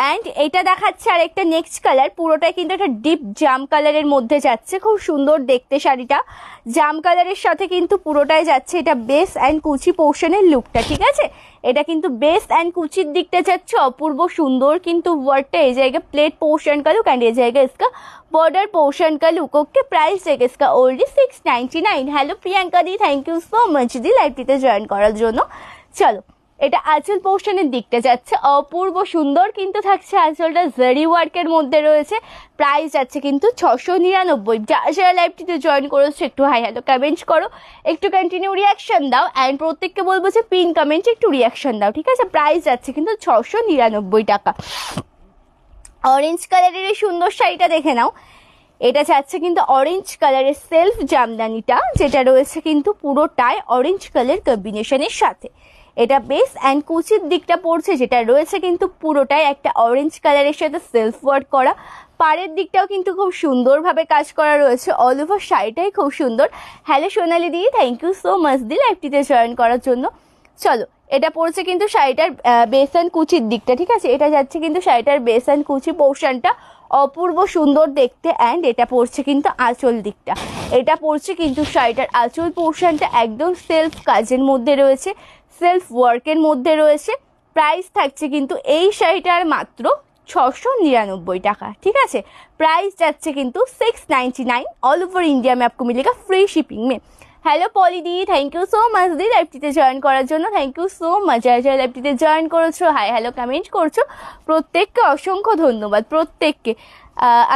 A: অ্যান্ড এটা দেখাচ্ছে আর একটা নেক্সট কালার পুরোটাই কিন্তু একটা ডিপ জাম কালারের মধ্যে যাচ্ছে খুব সুন্দর দেখতে শাড়িটা জাম কালারের সাথে কিন্তু পুরোটাই যাচ্ছে এটা বেস অ্যান্ড কুচি পোর্শনের লুকটা ঠিক আছে এটা কিন্তু বেস অ্যান্ড কুচির দিকটা যাচ্ছে অপূর্ব সুন্দর কিন্তু ওয়ার্ডটা এই জায়গায় প্লেট পোর্শন কালুক অ্যান্ড এই জায়গায় ইসকা বর্ডার পোর্শন কালুক ওকে প্রাইস জায়গা ইসকা रहेगा six ninety nine hello Priyanka দি থ্যাংক ইউ সো মাচ দি লাইফটিতে জয়েন করার জন্য চলো এটা আঁচল পোর্শনের দিকটা যাচ্ছে অপূর্ব সুন্দর কিন্তু থাকছে আঁচলটা জারি ওয়ার্কের মধ্যে রয়েছে প্রাইস যাচ্ছে কিন্তু ছশো নিরানব্বই যা যারা লাইভটিতে জয়েন করেছো একটু হাই হ্যালো কমেন্টস করো একটু কন্টিনিউ রিয়াকশন দাও অ্যান্ড প্রত্যেককে বলবো যে পিন কমেন্টস একটু রিয়াকশন দাও ঠিক আছে প্রাইস যাচ্ছে কিন্তু ছশো নিরানব্বই টাকা অরেঞ্জ কালারের এই সুন্দর শাড়িটা দেখে নাও এটা যাচ্ছে কিন্তু অরেঞ্জ কালারের সেলফ জামদানিটা যেটা রয়েছে কিন্তু পুরোটাই অরেঞ্জ কালার কম্বিনেশনের সাথে এটা বেস অ্যান্ড কুচির দিকটা পড়ছে যেটা রয়েছে কিন্তু পুরোটাই একটা অরেঞ্জ কালারের সাথে সেলফ ওয়ার্ক করা পাড়ের দিকটাও কিন্তু খুব সুন্দরভাবে কাজ করা রয়েছে অল ওভার শাড়িটাই খুব সুন্দর হ্যালো সোনালি দিদি থ্যাংক ইউ সো মাচ দি লাইফটিতে জয়েন করার জন্য চলো এটা পড়ছে কিন্তু শাড়িটার বেস অ্যান্ড কুচির দিকটা ঠিক আছে এটা যাচ্ছে কিন্তু শাড়িটার বেস অ্যান্ড কুচি পোর্শনটা অপূর্ব সুন্দর দেখতে অ্যান্ড এটা পড়ছে কিন্তু আঁচল দিকটা এটা পড়ছে কিন্তু শাড়িটার আঁচল পোর্শনটা একদম সেলফ কাজের মধ্যে রয়েছে সেলফ ওয়ার্কের মধ্যে রয়েছে প্রাইস থাকছে কিন্তু এই শাড়িটার মাত্র ছশো নিরানব্বই টাকা ঠিক আছে প্রাইস যাচ্ছে কিন্তু six ninety nine all over India ম্যাপ মিলেগা ফ্রি শিপিং মে হ্যালো পলিদি থ্যাংক ইউ সো মাচ দি লাইভটিতে জয়েন করার জন্য থ্যাংক ইউ সো মাচ যারা যারা লাইভটিতে জয়েন করেছো হাই হ্যালো কমেন্ট করছো প্রত্যেককে অসংখ্য ধন্যবাদ প্রত্যেককে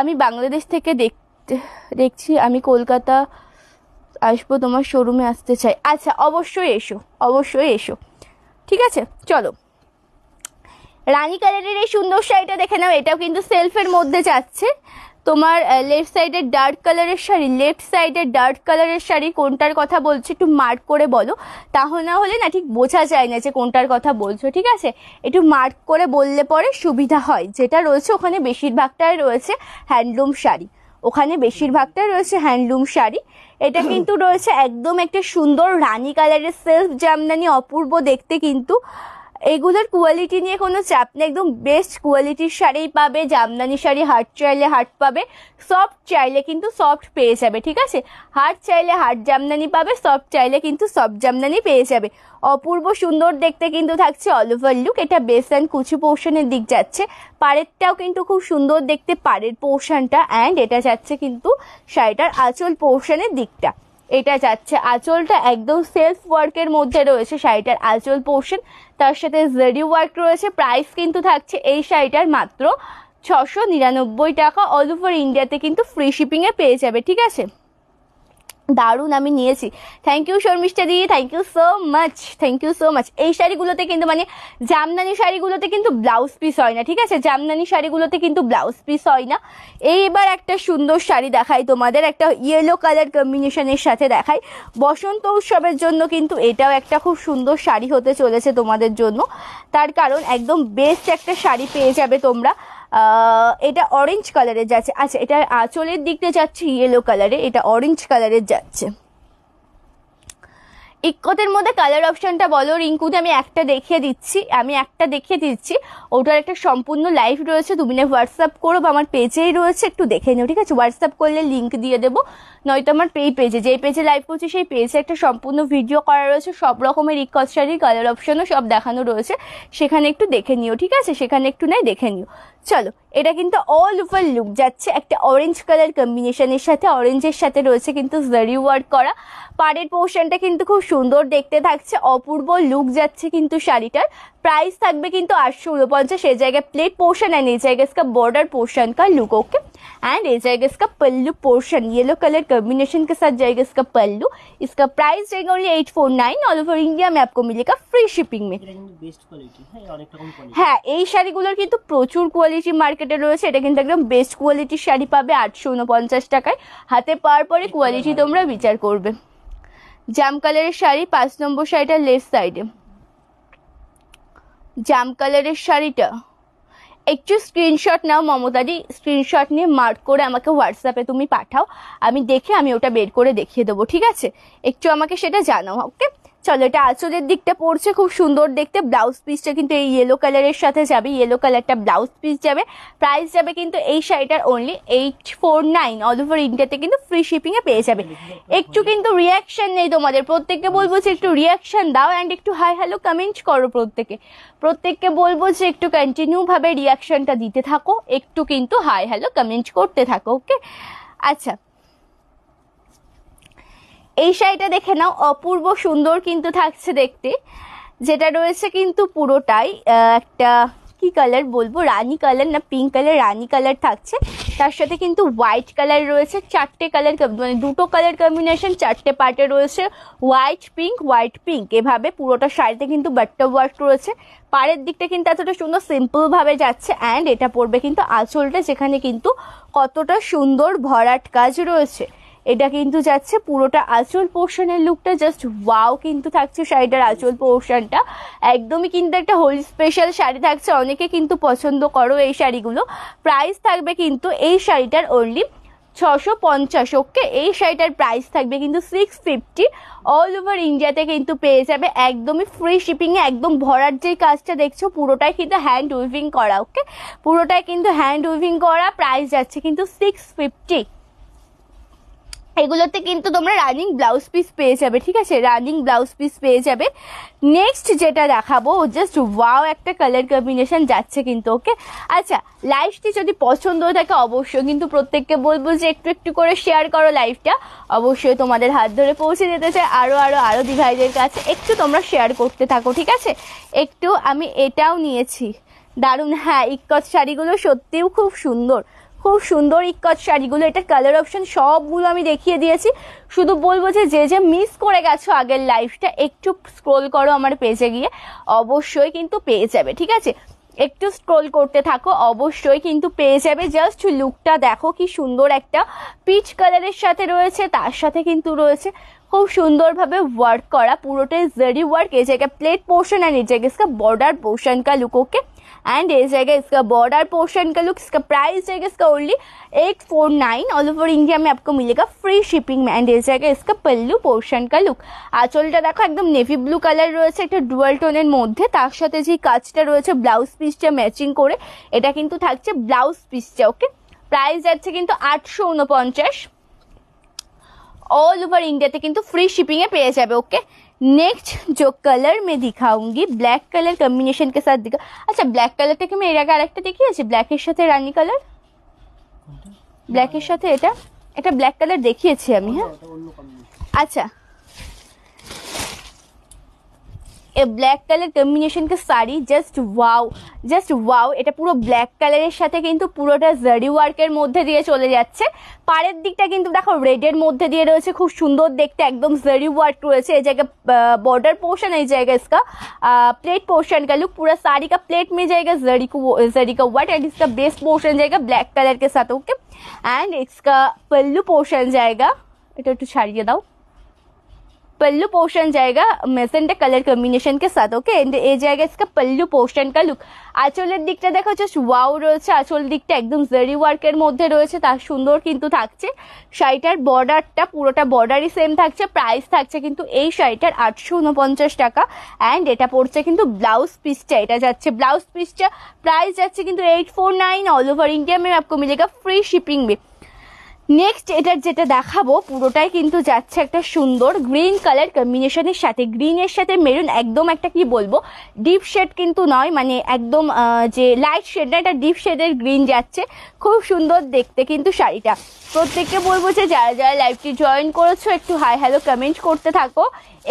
A: আমি বাংলাদেশ থেকে দেখতে দেখছি আমি কলকাতা আসবো তোমার শোরুমে আসতে চাই আচ্ছা অবশ্যই এসো অবশ্যই এসো ঠিক আছে চলো রানী কালারের এই সুন্দর শাড়িটা দেখে নাও এটাও কিন্তু সেলফের মধ্যে যাচ্ছে তোমার লেফট সাইডের ডার্ক কালারের শাড়ি লেফট সাইডের ডার্ক কালারের শাড়ি কোনটার কথা বলছো একটু মার্ক করে বলো তাহলে না হলে না ঠিক বোঝা যায় না যে কোনটার কথা বলছো ঠিক আছে একটু মার্ক করে বললে পরে সুবিধা হয় যেটা রয়েছে ওখানে বেশিরভাগটাই রয়েছে হ্যান্ডলুম শাড়ি ওখানে বেশিরভাগটাই রয়েছে হ্যান্ডলুম শাড়ি এটা কিন্তু রয়েছে একদম একটা সুন্দর রানী কালারের সেলফ জামদানি অপূর্ব দেখতে কিন্তু এগুলোর কোয়ালিটি নিয়ে কোনো চাপ নেই একদম বেস্ট কোয়ালিটির শাড়ি পাবে জামদানি শাড়ি হাট চাইলে হাট পাবে সফট চাইলে কিন্তু সফট পেয়ে যাবে ঠিক আছে হাট চাইলে হাট জামদানি পাবে সফট চাইলে কিন্তু সফট জামদানি পেয়ে যাবে অপূর্ব সুন্দর দেখতে কিন্তু থাকছে অল ওভার লুক এটা বেস অ্যান্ড কুচু পোর্শনের দিক যাচ্ছে পাড়েরটাও কিন্তু খুব সুন্দর দেখতে পাড়ের পোর্শনটা অ্যান্ড এটা যাচ্ছে কিন্তু শাড়িটার আঁচল পোর্শনের দিকটা এটা যাচ্ছে আঁচলটা একদম সেলফ ওয়ার্কের মধ্যে রয়েছে শাড়িটার আঁচল পোর্শন তার সাথে জেডি ওয়ার্ক রয়েছে প্রাইস কিন্তু থাকছে এই শাড়িটার মাত্র ছশো নিরানব্বই টাকা অল ওভার ইন্ডিয়াতে কিন্তু ফ্রি শিপিংয়ে পেয়ে যাবে ঠিক আছে দারুণ আমি নিয়েছি থ্যাংক ইউ শর্মিষ্ঠা দি thank you so much thank you so much এই শাড়িগুলোতে কিন্তু মানে জামদানি শাড়িগুলোতে কিন্তু ব্লাউজ পিস হয় না ঠিক আছে জামদানি শাড়িগুলোতে কিন্তু ব্লাউজ পিস হয় না এইবার একটা সুন্দর শাড়ি দেখাই তোমাদের একটা ইয়েলো কালার কম্বিনেশনের সাথে দেখাই বসন্ত উৎসবের জন্য কিন্তু এটাও একটা খুব সুন্দর শাড়ি হতে চলেছে তোমাদের জন্য তার কারণ একদম বেস্ট একটা শাড়ি পেয়ে যাবে তোমরা এটা অরেঞ্জ কালারের যাচ্ছে আচ্ছা এটা আঁচলের দিকটা যাচ্ছে ইয়েলো কালারে এটা অরেঞ্জ কালারের যাচ্ছে ইকতের মধ্যে কালার অপশনটা বলো রিঙ্কুতে আমি একটা দেখিয়ে দিচ্ছি আমি একটা দেখিয়ে দিচ্ছি ওটার একটা সম্পূর্ণ লাইভ রয়েছে তুমি না হোয়াটসঅ্যাপ করো বা আমার পেজেই রয়েছে একটু দেখে নিও ঠিক আছে হোয়াটসঅ্যাপ করলে লিঙ্ক দিয়ে দেবো নয়তো আমার পেই পেজে যেই পেজে লাইভ করছি সেই পেজে একটা সম্পূর্ণ ভিডিও করা রয়েছে সব রকমের ইকত কালার অপশনও সব দেখানো রয়েছে সেখানে একটু দেখে নিও ঠিক আছে সেখানে একটু নাই দেখে নিও চলো এটা কিন্তু অল ওভার লুক যাচ্ছে একটা অরেঞ্জ কালার কম্বিনেশনের সাথে অরেঞ্জের সাথে রয়েছে কিন্তু জারি ওয়ার্ক করা পাড়ের পোর্শনটা কিন্তু খুব সুন্দর দেখতে থাকছে অপূর্ব লুক যাচ্ছে কিন্তু শাড়িটার প্রাইস থাকবে কিন্তু আটশো উনপঞ্চাশ এই জায়গায় প্লেট পোর্শন অ্যান্ড এই জায়গায় বর্ডার পোর্শন কা লুক ওকে एंड ये जाएगा इसका pallu portion yellow colour combination के साथ जाएगा इसका पल्लू इसका प्राइस रहेगा only eight four nine all over India আমি আপনাকে মিলেगा ফ্রি শিপিং মে হ্যাঁ এই শাড়িগুলোর কিন্তু প্রচুর কোয়ালিটি মার্কেটে রয়েছে এটা কিন্তু একদম বেস্ট কোয়ালিটির শাড়ি পাবে আটশো উনপঞ্চাশ টাকায় হাতে পাওয়ার পরে কোয়ালিটি তোমরা বিচার করবে জাম কালারের শাড়ি পাঁচ নম্বর শাড়িটা লেফট সাইডে জাম কালারের শাড়িটা একটু স্ক্রিনশট নাও মমতাদি স্ক্রিনশট নিয়ে মার্ক করে আমাকে হোয়াটসঅ্যাপে তুমি পাঠাও আমি দেখে আমি ওটা বের করে দেখিয়ে দেবো ঠিক আছে একটু আমাকে সেটা জানাও ওকে চলো এটা আঁচলের দিকটা পড়ছে খুব সুন্দর দেখতে ব্লাউজ পিসটা কিন্তু এই ইয়েলো কালারের সাথে যাবে ইয়েলো কালারটা ব্লাউজ পিস যাবে প্রাইস যাবে কিন্তু এই শাড়িটার only eight four nine all over ইন্ডিয়াতে কিন্তু ফ্রি শিপিংয়ে পেয়ে যাবে একটু কিন্তু রিয়াকশান নেই তোমাদের প্রত্যেককে বলবো যে একটু রিয়াকশান দাও অ্যান্ড একটু হাই হ্যালো কমেন্ট করো প্রত্যেকে প্রত্যেককে বলবো যে একটু কন্টিনিউভাবে রিয়াকশানটা দিতে থাকো একটু কিন্তু হাই হ্যালো কমেন্ট করতে থাকো ওকে আচ্ছা এই শাড়িটা দেখে নাও অপূর্ব সুন্দর কিন্তু থাকছে দেখতে যেটা রয়েছে কিন্তু পুরোটাই একটা কি কালার বলবো রানি কালার না পিঙ্ক কালার রানি কালার থাকছে তার সাথে কিন্তু হোয়াইট কালার রয়েছে চারটে কালার মানে দুটো কালার কম্বিনেশন চারটে পার্টে রয়েছে হোয়াইট পিঙ্ক হোয়াইট পিঙ্ক এভাবে পুরোটা শাড়িতে কিন্তু বাট্টা ওয়ার্ক রয়েছে পাড়ের দিকটা কিন্তু এতটা সুন্দর সিম্পলভাবে যাচ্ছে অ্যান্ড এটা পড়বে কিন্তু আঁচলটা যেখানে কিন্তু কতটা সুন্দর ভরাট কাজ রয়েছে এটা কিন্তু যাচ্ছে পুরোটা আঁচল পোর্শনের লুকটা জাস্ট ওয়াও কিন্তু থাকছে শাড়িটার আঁচল পোর্শনটা একদমই কিন্তু একটা হোল স্পেশাল শাড়ি থাকছে অনেকে কিন্তু পছন্দ করো এই শাড়িগুলো প্রাইস থাকবে কিন্তু এই শাড়িটার অনলি ছশো পঞ্চাশ ওকে এই শাড়িটার প্রাইস থাকবে কিন্তু সিক্স ফিফটি অল ওভার ইন্ডিয়াতে কিন্তু পেয়ে যাবে একদমই ফ্রি শিপিংয়ে একদম ভরার যে কাজটা দেখছো পুরোটাই কিন্তু হ্যান্ড উইভিং করা ওকে পুরোটাই কিন্তু হ্যান্ড উইভিং করা প্রাইস যাচ্ছে কিন্তু সিক্স ফিফটি এগুলোতে কিন্তু তোমরা রানিং ব্লাউজ পিস পেয়ে যাবে ঠিক আছে রানিং ব্লাউজ পিস পেয়ে যাবে নেক্সট যেটা দেখাবো জাস্ট ওয়াও একটা কালার কম্বিনেশন যাচ্ছে কিন্তু ওকে আচ্ছা লাইভটি যদি পছন্দ হয়ে থাকে অবশ্যই কিন্তু প্রত্যেককে বলবো যে একটু একটু করে শেয়ার করো লাইফটা অবশ্যই তোমাদের হাত ধরে পৌঁছে যেতে চাই আরও আরও আরও দিঘাইদের কাছে একটু তোমরা শেয়ার করতে থাকো ঠিক আছে একটু আমি এটাও নিয়েছি দারুণ হ্যাঁ ইকত শাড়িগুলো সত্যিও খুব সুন্দর খুব সুন্দর ইকট শাড়িগুলো এটা কালার অপশন সবগুলো আমি দেখিয়ে দিয়েছি শুধু বলবো যে যে যে মিস করে গেছো আগের লাইফটা একটু স্ক্রোল করো আমার পেজে গিয়ে অবশ্যই কিন্তু পেয়ে যাবে ঠিক আছে একটু স্ক্রোল করতে থাকো অবশ্যই কিন্তু পেয়ে যাবে জাস্ট লুকটা দেখো কি সুন্দর একটা পিচ কালারের সাথে রয়েছে তার সাথে কিন্তু রয়েছে খুব সুন্দরভাবে ওয়ার্ক করা পুরোটাই জেরি ওয়ার্ক এ জায়গায় প্লেট পোর্শন আর এ জায়গায় বর্ডার পোর্শন কা লুকোকে एंड इस जाएगा इसका बॉर्डर पोर्शन का लुक इसका प्राइस जाएगा इसका only eight four nine all over India में आपको मिलेगा फ्री শিপিং অ্যান্ড এর জায়গায় ইসকা পল্লু পোর্শনটা লুক আঁচলটা দেখো একদম নেভি ব্লু কালার রয়েছে একটা ডুয়াল টোনের মধ্যে তার সাথে যে কাজটা রয়েছে ব্লাউজ পিসটা ম্যাচিং করে এটা কিন্তু থাকছে ব্লাউজ পিসটা ওকে প্রাইস যাচ্ছে কিন্তু আটশো উনপঞ্চাশ অল ওভার ইন্ডিয়াতে কিন্তু ফ্রি শিপিংয়ে পেয়ে যাবে ওকে नेक्स्ट जो कलर में दिखाऊंगी ब्लैक कलर कम्बिनेशन के साथ दिखा আচ্ছা ব্ল্যাক কালারটাকে আমি এর আগে আরেকটা দেখিয়েছি ব্ল্যাকের সাথে রানী কালার ব্ল্যাকের সাথে এটা এটা ব্ল্যাক কালার দেখিয়েছি আমি হ্যাঁ আচ্ছা এ ব্ল্যাক কালার কম্বিনেশনকে sari just wow just wow এটা পুরো ব্ল্যাক কালারের সাথে কিন্তু পুরোটা জারি ওয়ার্কের মধ্যে দিয়ে চলে যাচ্ছে পাড়ের দিকটা কিন্তু দেখো রেডের মধ্যে দিয়ে রয়েছে খুব সুন্দর দেখতে একদম জারি ওয়ার্ক রয়েছে এই জায়গায় বর্ডার পোর্শন এই जाएगा ইসকা প্লেট পোর্শন पोर्शन का लुक কা প্লেট का জায়গা में জারি जरी को जरी का वर्क एंड इसका बेस पोर्शन जाएगा ब्लैक कलर के साथ ओके एंड इसका এটা একটু ছাড়িয়ে দাও पल्लू पोर्शन जाएगा মেসেন্টা কালার কম্বিনেশন কে সাথে ওকে এ জায়গায় इसका पल्लू पोर्शन का লুক আঁচলের দিকটা দেখো জাস্ট ওয়াও রয়েছে আঁচলের দিকটা একদম জেরি ওয়ার্কের মধ্যে রয়েছে তার সুন্দর কিন্তু থাকছে শাড়িটার বর্ডারটা পুরোটা বর্ডারই সেম থাকছে প্রাইস থাকছে কিন্তু এই শাড়িটার আটশো উনপঞ্চাশ টাকা অ্যান্ড এটা পড়ছে কিন্তু ব্লাউজ পিসটা এটা যাচ্ছে ব্লাউজ পিসটা প্রাইস যাচ্ছে কিন্তু eight four nine all over India মে আপকো মিলেগা ফ্রি শিপিং মে নেক্সট এটা যেটা দেখাবো পুরোটাই কিন্তু যাচ্ছে একটা সুন্দর গ্রিন কালার কম্বিনেশনের সাথে গ্রিনের সাথে মেরুন একদম একটা কি বলবো ডিপ শেড কিন্তু নয় মানে একদম যে লাইট শেড না এটা ডিপ শেডের গ্রিন যাচ্ছে খুব সুন্দর দেখতে কিন্তু শাড়িটা প্রত্যেককে বলবো যে যারা যারা লাইভটি জয়েন করেছো একটু হাই হ্যালো কমেন্ট করতে থাকো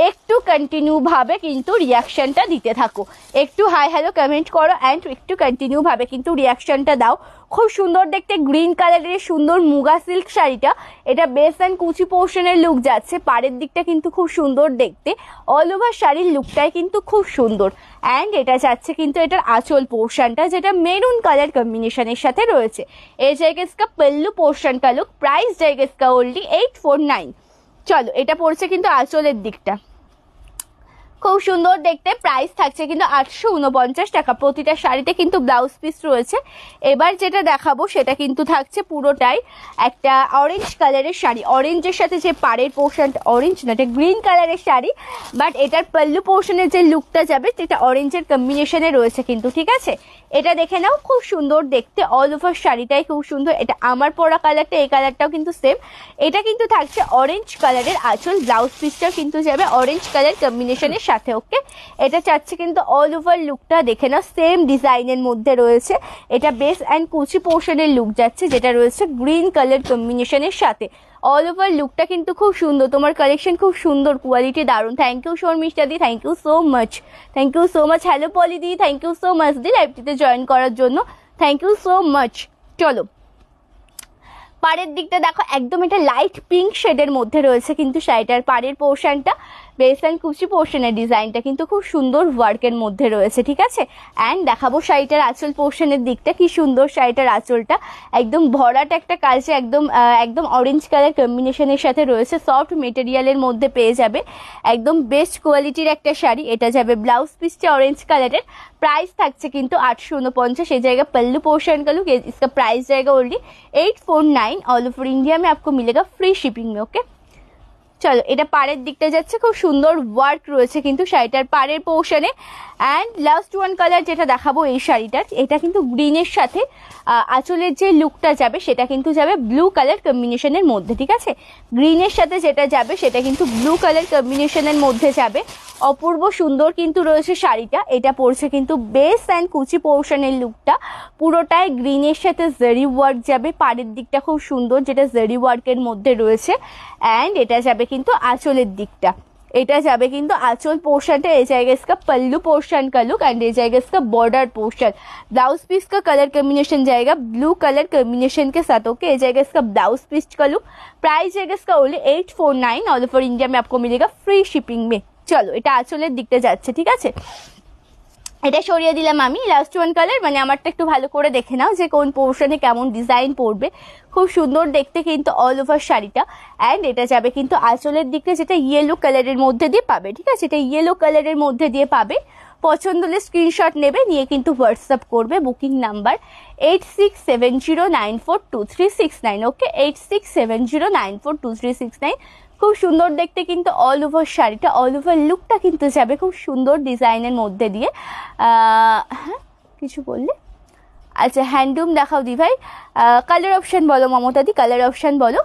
A: একটু কন্টিনিউভাবে কিন্তু রিয়াকশানটা দিতে থাকো একটু হাই হ্যালো কমেন্ট করো অ্যান্ড একটু কন্টিনিউভাবে কিন্তু রিয়াকশানটা দাও খুব সুন্দর দেখতে গ্রিন কালারের সুন্দর মুগা সিল্ক শাড়িটা এটা বেস অ্যান্ড কুচি পোর্শনের লুক যাচ্ছে পাড়ের দিকটা কিন্তু খুব সুন্দর দেখতে অল ওভার শাড়ির লুকটাই কিন্তু খুব সুন্দর অ্যান্ড এটা যাচ্ছে কিন্তু এটার আঁচল পোর্শনটা যেটা মেরুন কালার কম্বিনেশনের সাথে রয়েছে এই জায়গায় পেল্লু পোর্শন লুক প্রাইস জায়গা ওনলি এইট ফোর নাইন চলো এটা পড়ছে কিন্তু আঁচলের দিকটা খুব সুন্দর দেখতে প্রাইস থাকছে কিন্তু আটশো উনপঞ্চাশ টাকা প্রতিটা শাড়িতে কিন্তু ব্লাউজ পিস রয়েছে এবার যেটা দেখাবো সেটা কিন্তু থাকছে পুরোটাই একটা অরেঞ্জ কালারের শাড়ি অরেঞ্জের সাথে যে পাড়ের পোর্শনটা অরেঞ্জ না এটা গ্রিন কালারের শাড়ি বাট এটার পল্লু পোর্শনের যে লুকটা যাবে সেটা অরেঞ্জের কম্বিনেশনে রয়েছে কিন্তু ঠিক আছে এটা দেখে নাও খুব সুন্দর দেখতে অল ওভার শাড়িটাই খুব সুন্দর এটা আমার পরা কালারটা এই কালারটাও কিন্তু সেম এটা কিন্তু থাকছে অরেঞ্জ কালারের আচল ব্লাউজ পিসটাও কিন্তু যাবে অরেঞ্জ কালার কম্বিনেশনের সাথে ওকে এটা চাচ্ছে কিন্তু অল ওভার লুকটা দেখে নাও সেম ডিজাইনের মধ্যে রয়েছে এটা বেস অ্যান্ড কুচি পোর্শনের লুক যাচ্ছে যেটা রয়েছে গ্রিন কালার কম্বিনেশনের সাথে অল ওভার লুকটা কিন্তু খুব সুন্দর তোমার কালেকশন খুব সুন্দর কোয়ালিটি দারুণ থ্যাংক ইউ শর্মিষ্টা দি thank you so much thank you so much hello Poli দি থ্যাংক ইউ সো মাচ দি লাইভটিতে জয়েন করার জন্য থ্যাংক ইউ সো মাচ চলো পাড়ের দিকটা দেখো একদম এটা লাইট পিঙ্ক শেডের মধ্যে রয়েছে কিন্তু শাড়িটার পাড়ের পোর্শনটা বেসলাইন কুচি পোর্শনের ডিজাইনটা কিন্তু খুব সুন্দর ওয়ার্কের মধ্যে রয়েছে ঠিক আছে অ্যান্ড দেখাবো শাড়িটার আঁচল পোর্শনের দিকটা কি সুন্দর শাড়িটার আঁচলটা একদম ভরাট একটা কালচে একদম একদম অরেঞ্জ কালার কম্বিনেশনের সাথে রয়েছে সফট মেটেরিয়ালের মধ্যে পেয়ে যাবে একদম বেস্ট কোয়ালিটির একটা শাড়ি এটা যাবে ব্লাউজ পিসটা অরেঞ্জ কালারের প্রাইস থাকছে কিন্তু আটশো উনপঞ্চাশ এই জায়গা पल्लू পোর্শন কালুক लुक প্রাইস জায়গা only eight four nine all over India মে में মিলেগা ফ্রি শিপিং মে ওকে চলো এটা পাড়ের দিকটা যাচ্ছে খুব সুন্দর ওয়ার্ক রয়েছে কিন্তু শাড়িটার পাড়ের পোর্শনে অ্যান্ড লাস্ট ওয়ান কালার যেটা দেখাবো এই শাড়িটার এটা কিন্তু গ্রিনের সাথে আঁচলের যে লুকটা যাবে সেটা কিন্তু যাবে ব্লু কালার কম্বিনেশনের মধ্যে ঠিক আছে গ্রিনের সাথে যেটা যাবে সেটা কিন্তু ব্লু কালার কম্বিনেশনের মধ্যে যাবে অপূর্ব সুন্দর কিন্তু রয়েছে শাড়িটা এটা পরছে কিন্তু বেস অ্যান্ড কুচি পোর্শনের লুকটা পুরোটাই গ্রিনের সাথে জেরি ওয়ার্ক যাবে পাড়ের দিকটা খুব সুন্দর যেটা জেরি ওয়ার্কের মধ্যে রয়েছে অ্যান্ড এটা যাবে কিন্তু আঁচলের দিকটা এটা যাবে কিন্তু আঁচল পোর্শনটা এই জায়গায় পল্লু পোর্শন কালুক অ্যান্ড এই জায়গায় বর্ডার পোর্শন ব্লাউজ পিস কা কালার কম্বিনেশন যায়গা ব্লু কালার কম্বিনেশন কে সাথ ওকে এই জায়গায় ব্লাউজ পিস কালুক প্রাইস জায়গা only eight four nine all over India মে আপকো মিলেগা ফ্রি শিপিং মে চলো এটা আঁচলের দিকটা যাচ্ছে ঠিক আছে এটা সরিয়ে দিলাম আমি লাস্ট ওয়ান কালার মানে আমারটা একটু ভালো করে দেখে নাও যে কোন পোর্শনে কেমন ডিজাইন পড়বে খুব সুন্দর দেখতে কিন্তু অল ওভার শাড়িটা অ্যান্ড এটা যাবে কিন্তু আঁচলের দিকটা যেটা ইয়েলো কালারের মধ্যে দিয়ে পাবে ঠিক আছে এটা ইয়েলো কালারের মধ্যে দিয়ে পাবে পছন্দ হলে স্ক্রিনশট নেবে নিয়ে কিন্তু হোয়াটসঅ্যাপ করবে booking number eight six seven zero nine four two three six nine okay eight six seven zero nine four two three six nine খুব সুন্দর দেখতে কিন্তু অল ওভার শাড়িটা অল ওভার লুকটা কিন্তু যাবে খুব সুন্দর ডিজাইনের মধ্যে দিয়ে হ্যাঁ কিছু বললে আচ্ছা হ্যান্ডলুম দেখাও দি ভাই কালার অপশান বলো মমতাদি কালার অপশান বলো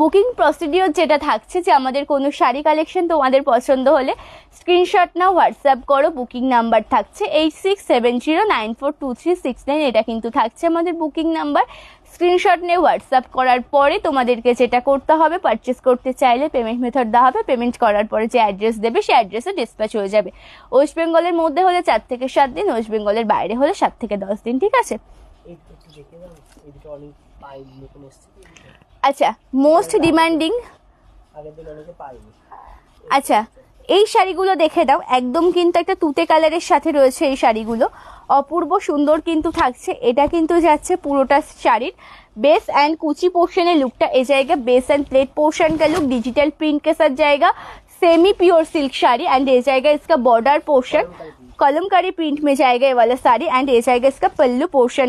A: বুকিং প্রসিডিওর যেটা থাকছে যে আমাদের কোনো শাড়ি কালেকশন তোমাদের পছন্দ হলে স্ক্রিনশট নাও হোয়াটসঅ্যাপ করো বুকিং নাম্বার থাকছে eight six seven zero nine four two three six nine এটা কিন্তু থাকছে আমাদের বুকিং নাম্বার স্ক্রিনশট নিয়ে হোয়াটসঅ্যাপ করার পরে তোমাদেরকে যেটা করতে হবে পারচেস করতে চাইলে পেমেন্ট মেথড দেওয়া হবে পেমেন্ট করার পরে যে অ্যাড্রেস দেবে সেই অ্যাড্রেসে ডিসপ্যাচ হয়ে যাবে ওয়েস্ট বেঙ্গলের মধ্যে হলে চার থেকে সাত দিন ওয়েস্ট বেঙ্গলের বাইরে হলে সাত থেকে দশ দিন ঠিক আছে আচ্ছা মোস্ট ডিমান্ডিং আচ্ছা এই শাড়িগুলো দেখে দাও একদম কিন্তু একটা তুতে কালারের সাথে রয়েছে এই শাড়িগুলো অপূর্ব সুন্দর কিন্তু থাকছে এটা কিন্তু যাচ্ছে পুরোটা শাড়ির বেস অ্যান্ড কুচি পোর্শনের লুকটা এ জায়গা বেস অ্যান্ড প্লেট পোর্শনটা লুক ডিজিটাল डिजिटल प्रिंट জায়গা semi pure silk sari and এ জায়গা ये বর্ডার পোর্শন बॉर्डर প্রিন্ট মে জায়গা এ जाएगा শাড়ি অ্যান্ড এ জায়গা ये পল্লু इसका पल्लू पोर्शन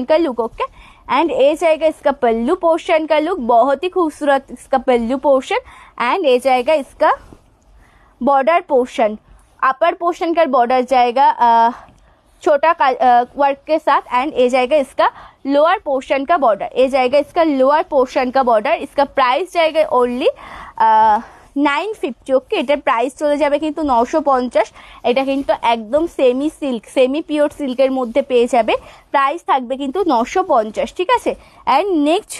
A: एंड ए जाएगा इसका पल्लू पोर्शन का लुक बहुत ही खूबसूरत इसका पल्लू पोर्शन एंड ए जाएगा इसका बॉर्डर पोर्शन अपर पोर्शन का बॉर्डर जाएगा छोटा वर्क के साथ एंड ए जाएगा इसका लोअर पोर्शन का बॉर्डर ए जाएगा इसका लोअर पोर्शन का बॉर्डर इसका प्राइस जाएगा ओनली নাইন ফিফটি ওকে এটার প্রাইস চলে যাবে কিন্তু নশো পঞ্চাশ এটা কিন্তু একদম সেমি সিল্ক সেমি পিওর সিল্কের মধ্যে পেয়ে যাবে প্রাইস থাকবে কিন্তু নশো পঞ্চাশ ঠিক আছে অ্যান্ড নেক্সট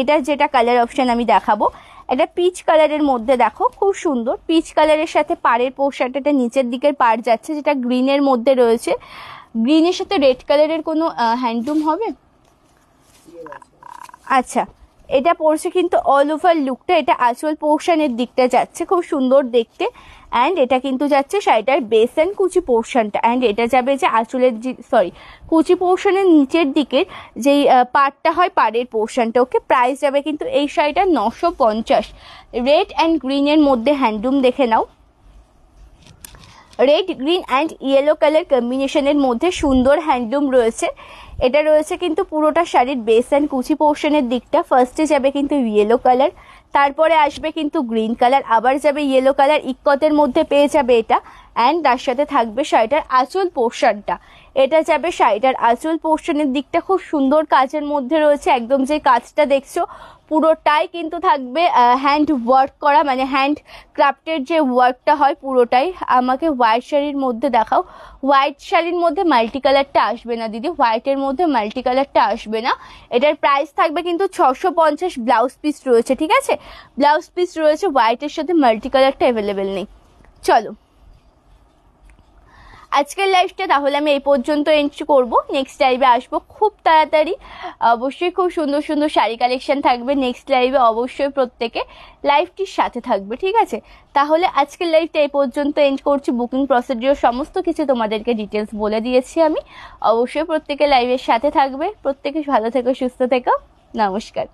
A: এটার যেটা কালার অপশান আমি দেখাবো এটা পিচ কালারের মধ্যে দেখো খুব সুন্দর পিচ কালারের সাথে পাড়ের পোশাকটা এটা নিচের দিকের পাড় যাচ্ছে যেটা গ্রিনের মধ্যে রয়েছে গ্রিনের সাথে রেড কালারের কোনো হ্যান্ডলুম হবে আচ্ছা এটা পড়ছে কিন্তু অল ওভার লুকটা এটা আঁচল পোর্শনের দিকটা যাচ্ছে খুব সুন্দর দেখতে অ্যান্ড এটা কিন্তু যাচ্ছে শাড়িটার বেস অ্যান্ড কুচি পোর্শনটা অ্যান্ড এটা যাবে যে আঁচলের সরি কুচি পোর্শনের নিচের দিকের যেই পাড়টা হয় পাড়ের পোর্শনটা ওকে প্রাইস যাবে কিন্তু এই শাড়িটা নশো পঞ্চাশ রেড অ্যান্ড গ্রিনের মধ্যে হ্যান্ডলুম দেখে নাও red green and yellow colour কম্বিনেশনের মধ্যে সুন্দর হ্যান্ডলুম রয়েছে এটা রয়েছে কিন্তু পুরোটা শাড়ির বেস অ্যান্ড কুচি পোর্শনের দিকটা ফার্স্টে যাবে কিন্তু ইয়েলো কালার তারপরে আসবে কিন্তু গ্রিন কালার আবার যাবে ইয়েলো কালার ইকতের মধ্যে পেয়ে যাবে এটা অ্যান্ড তার সাথে থাকবে শাড়িটার আঁচল পোর্শনটা এটা যাবে শাড়িটার আঁচল পোর্শনের দিকটা খুব সুন্দর কাজের মধ্যে রয়েছে একদম যে কাজটা দেখছো পুরোটাই কিন্তু থাকবে হ্যান্ড ওয়ার্ক করা মানে হ্যান্ড ক্রাফটের যে ওয়ার্কটা হয় পুরোটাই আমাকে হোয়াইট শাড়ির মধ্যে দেখাও হোয়াইট শাড়ির মধ্যে মাল্টি কালারটা আসবে না দিদি হোয়াইটের মধ্যে মাল্টি কালারটা আসবে না এটার প্রাইস থাকবে কিন্তু ছশো পঞ্চাশ ব্লাউজ পিস রয়েছে ঠিক আছে ব্লাউজ পিস রয়েছে হোয়াইটের সাথে মাল্টি কালারটা অ্যাভেলেবেল নেই চলো আজকের লাইফটা তাহলে আমি এই পর্যন্ত এন্ট্রি করব নেক্সট লাইভে আসবো খুব তাড়াতাড়ি অবশ্যই খুব সুন্দর সুন্দর শাড়ি কালেকশন থাকবে নেক্সট লাইভে অবশ্যই প্রত্যেকে লাইফটির সাথে থাকবে ঠিক আছে তাহলে আজকের লাইফটা এই পর্যন্ত এন্ড করছি বুকিং প্রসিডিওর সমস্ত কিছু তোমাদেরকে ডিটেলস বলে দিয়েছি আমি অবশ্যই প্রত্যেকে লাইভের সাথে থাকবে প্রত্যেকে ভালো থেকো সুস্থ থেকো নমস্কার